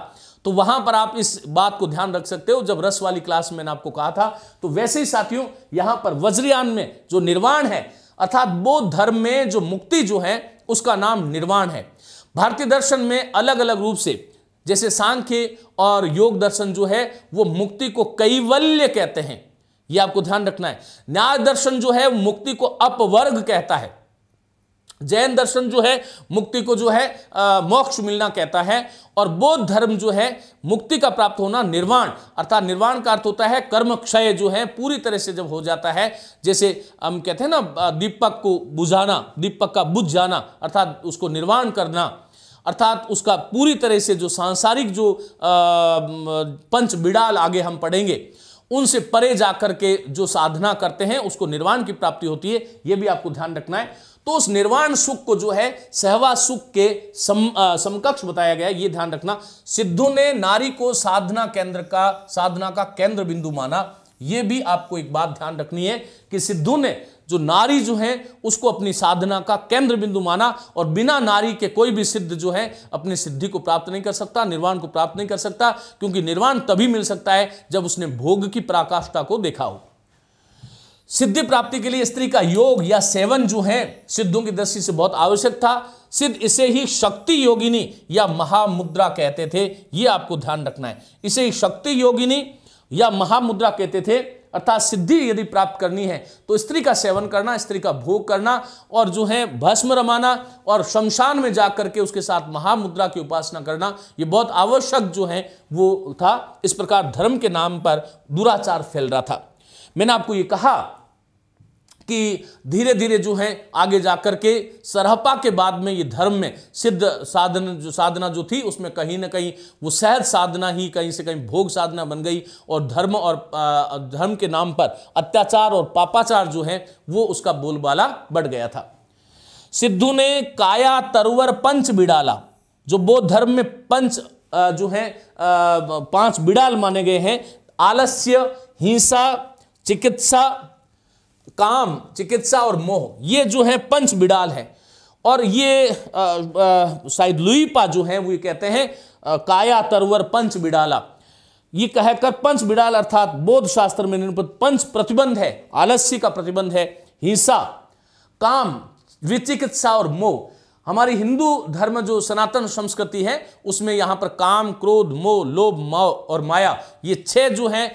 तो वहां पर आप इस बात को ध्यान रख सकते हो जब रस वाली क्लास में मैंने आपको कहा था तो वैसे ही साथियों यहां पर वज्रयान में जो निर्वाण है अर्थात बौद्ध धर्म में जो मुक्ति जो है उसका नाम निर्वाण है भारतीय दर्शन में अलग अलग रूप से जैसे सांख्य और योग दर्शन जो है वो मुक्ति को कैवल्य कहते हैं ये आपको ध्यान रखना है न्याय दर्शन जो है मुक्ति को अपवर्ग कहता है जैन दर्शन जो है मुक्ति को जो है मोक्ष मिलना कहता है और बौद्ध धर्म जो है मुक्ति का प्राप्त होना निर्वाण अर्थात निर्वाण का अर्थ होता है कर्म क्षय जो है पूरी तरह से जब हो जाता है जैसे हम कहते हैं ना दीपक को बुझाना दीपक का बुझ जाना अर्थात उसको निर्वाण करना अर्थात उसका पूरी तरह से जो सांसारिक जो पंच बिड़ाल आगे हम पढ़ेंगे उनसे परे जाकर के जो साधना करते हैं उसको निर्वाण की प्राप्ति होती है यह भी आपको ध्यान रखना है तो उस निर्वाण सुख को जो है सहवा सुख के सम, आ, समकक्ष बताया गया यह ध्यान रखना सिद्धू ने नारी को साधना केंद्र का साधना का केंद्र बिंदु माना यह भी आपको एक बात ध्यान रखनी है कि सिद्धू ने जो नारी जो है उसको अपनी साधना का केंद्र बिंदु माना और बिना नारी के कोई भी सिद्ध जो है अपनी सिद्धि को प्राप्त नहीं कर सकता निर्वाण को प्राप्त नहीं कर सकता क्योंकि निर्वाण तभी मिल सकता है जब उसने भोग की पराकाष्ठा को देखा हो सिद्धि प्राप्ति के लिए स्त्री का योग या सेवन जो है सिद्धों की दृष्टि से बहुत आवश्यक था सिद्ध इसे ही शक्ति योगिनी या महामुद्रा कहते थे ये आपको ध्यान रखना है इसे ही शक्ति योगिनी या महामुद्रा कहते थे अर्थात सिद्धि यदि प्राप्त करनी है तो स्त्री का सेवन करना स्त्री का भोग करना और जो है भस्म रमाना और शमशान में जा करके उसके साथ महामुद्रा की उपासना करना ये बहुत आवश्यक जो है वो था इस प्रकार धर्म के नाम पर दुराचार फैल रहा था मैंने आपको ये कहा कि धीरे धीरे जो है आगे जाकर के सरहपा के बाद में ये धर्म में सिद्ध साधन जो साधना जो थी उसमें कहीं ना कहीं वो सहज साधना ही कहीं से कहीं भोग साधना बन गई और धर्म और धर्म के नाम पर अत्याचार और पापाचार जो है वो उसका बोलबाला बढ़ गया था सिद्धू ने काया तरवर पंच बिड़ाला जो बौद्ध धर्म में पंच जो है पांच बिड़ाल माने गए हैं आलस्य हिंसा चिकित्सा काम चिकित्सा और मोह ये जो है पंच बिडाल है और ये शायद लुईपा जो है वो ये कहते हैं काया तरवर पंच बिडाला ये कहकर पंच बिडाल अर्थात बोध शास्त्र में निरूपित पंच प्रतिबंध है आलस्य का प्रतिबंध है हिंसा काम विचिकित्सा और मोह हमारी हिंदू धर्म जो सनातन संस्कृति है उसमें यहाँ पर काम क्रोध मोह लोभ माओ और माया ये छह जो हैं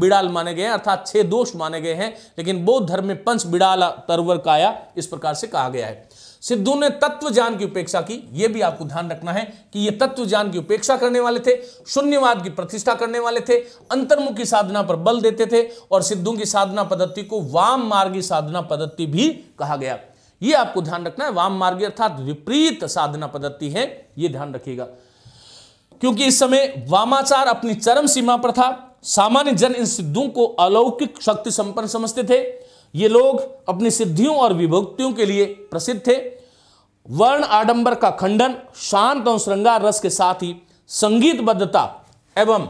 बिड़ाल माने गए हैं अर्थात छह दोष माने गए हैं लेकिन बौद्ध धर्म में पंच बिड़ाल तरवर काया इस प्रकार से कहा गया है सिद्धू ने तत्व ज्ञान की उपेक्षा की यह भी आपको ध्यान रखना है कि ये तत्व ज्ञान की उपेक्षा करने वाले थे शून्यवाद की प्रतिष्ठा करने वाले थे अंतर्मुखी साधना पर बल देते थे और सिद्धू की साधना पद्धति को वाम मार्गी साधना पद्धति भी कहा गया ये आपको ध्यान रखना है वाम मार्ग अर्थात विपरीत साधना पद्धति है ये ध्यान रखिएगा क्योंकि इस समय वामाचार अपनी चरम सीमा पर था सामान्य जन इन सिद्धों को अलौकिक शक्ति संपन्न समझते थे ये लोग अपनी सिद्धियों और विभक्तियों के लिए प्रसिद्ध थे वर्ण आडंबर का खंडन शांत और श्रृंगार रस के साथ ही संगीतबद्धता एवं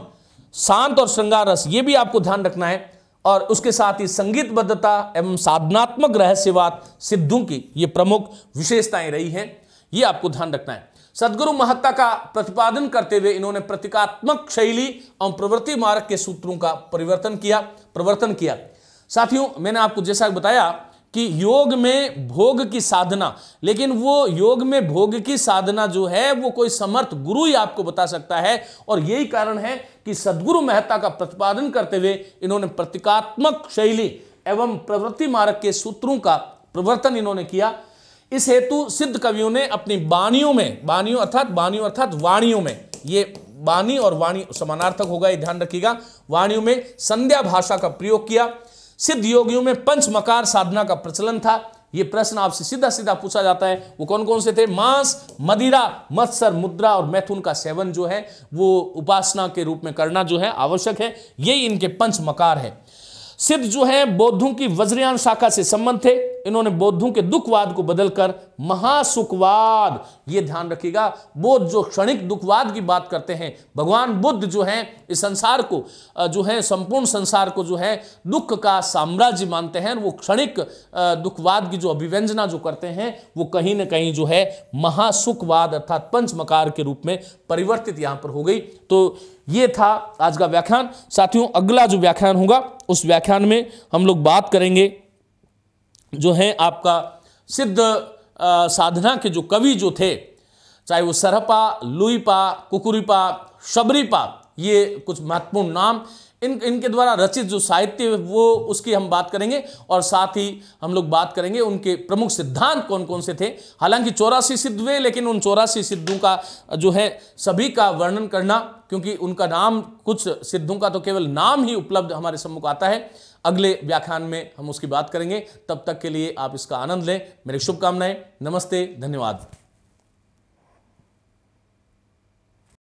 शांत और श्रृंगार रस ये भी आपको ध्यान रखना है और उसके साथ ही संगीतबद्धता एवं साधनात्मक रहस्यवाद सिद्धों की ये प्रमुख विशेषताएं रही हैं ये आपको ध्यान रखना है सदगुरु महत्ता का प्रतिपादन करते हुए इन्होंने प्रतीकात्मक शैली और प्रवृत्ति मार्ग के सूत्रों का परिवर्तन किया प्रवर्तन किया साथियों मैंने आपको जैसा बताया कि योग में भोग की साधना लेकिन वो योग में भोग की साधना जो है वो कोई समर्थ गुरु ही आपको बता सकता है और यही कारण है कि सदगुरु मेहता का प्रतिपादन करते हुए इन्होंने प्रतीकात्मक शैली एवं प्रवृत्ति मार्ग के सूत्रों का प्रवर्तन इन्होंने किया इस हेतु सिद्ध कवियों ने अपनी बाणियों में बाणियों अर्थात बाणियों अर्थात वाणियों में ये बाणी और वाणी समानार्थक होगा ये ध्यान रखिएगा वाणियों में संध्या भाषा का प्रयोग किया सिद्ध योगियों में पंच मकार साधना का प्रचलन था ये प्रश्न आपसे सीधा सीधा पूछा जाता है वो कौन कौन से थे मांस मदिरा मत्सर मुद्रा और मैथुन का सेवन जो है वो उपासना के रूप में करना जो है आवश्यक है यही इनके पंच मकार है सिद्ध जो है बौद्धों की वज्रयान शाखा से संबंध थे इन्होंने बौद्धों के दुखवाद को बदलकर महासुखवाद ये ध्यान रखिएगा बौद्ध जो क्षणिक दुखवाद की बात करते हैं भगवान बुद्ध जो है इस संसार को जो है संपूर्ण संसार को जो है दुख का साम्राज्य मानते हैं वो क्षणिक दुखवाद की जो अभिव्यंजना जो करते हैं वो कहीं ना कहीं जो है महासुखवाद अर्थात पंचमकार के रूप में परिवर्तित यहाँ पर हो गई तो ये था आज का व्याख्यान साथियों अगला जो व्याख्यान होगा उस व्याख्यान में हम लोग बात करेंगे जो है आपका सिद्ध साधना के जो कवि जो थे चाहे वो सरहपा लुईपा कुकुरीपा शबरीपा ये कुछ महत्वपूर्ण नाम इन इनके द्वारा रचित जो साहित्य वो उसकी हम बात करेंगे और साथ ही हम लोग बात करेंगे उनके प्रमुख सिद्धांत कौन कौन से थे हालांकि चौरासी सिद्ध हुए लेकिन उन चौरासी सिद्धों का जो है सभी का वर्णन करना क्योंकि उनका नाम कुछ सिद्धों का तो केवल नाम ही उपलब्ध हमारे सम्मुख आता है अगले व्याख्यान में हम उसकी बात करेंगे तब तक के लिए आप इसका आनंद लें मेरी शुभकामनाएं नमस्ते धन्यवाद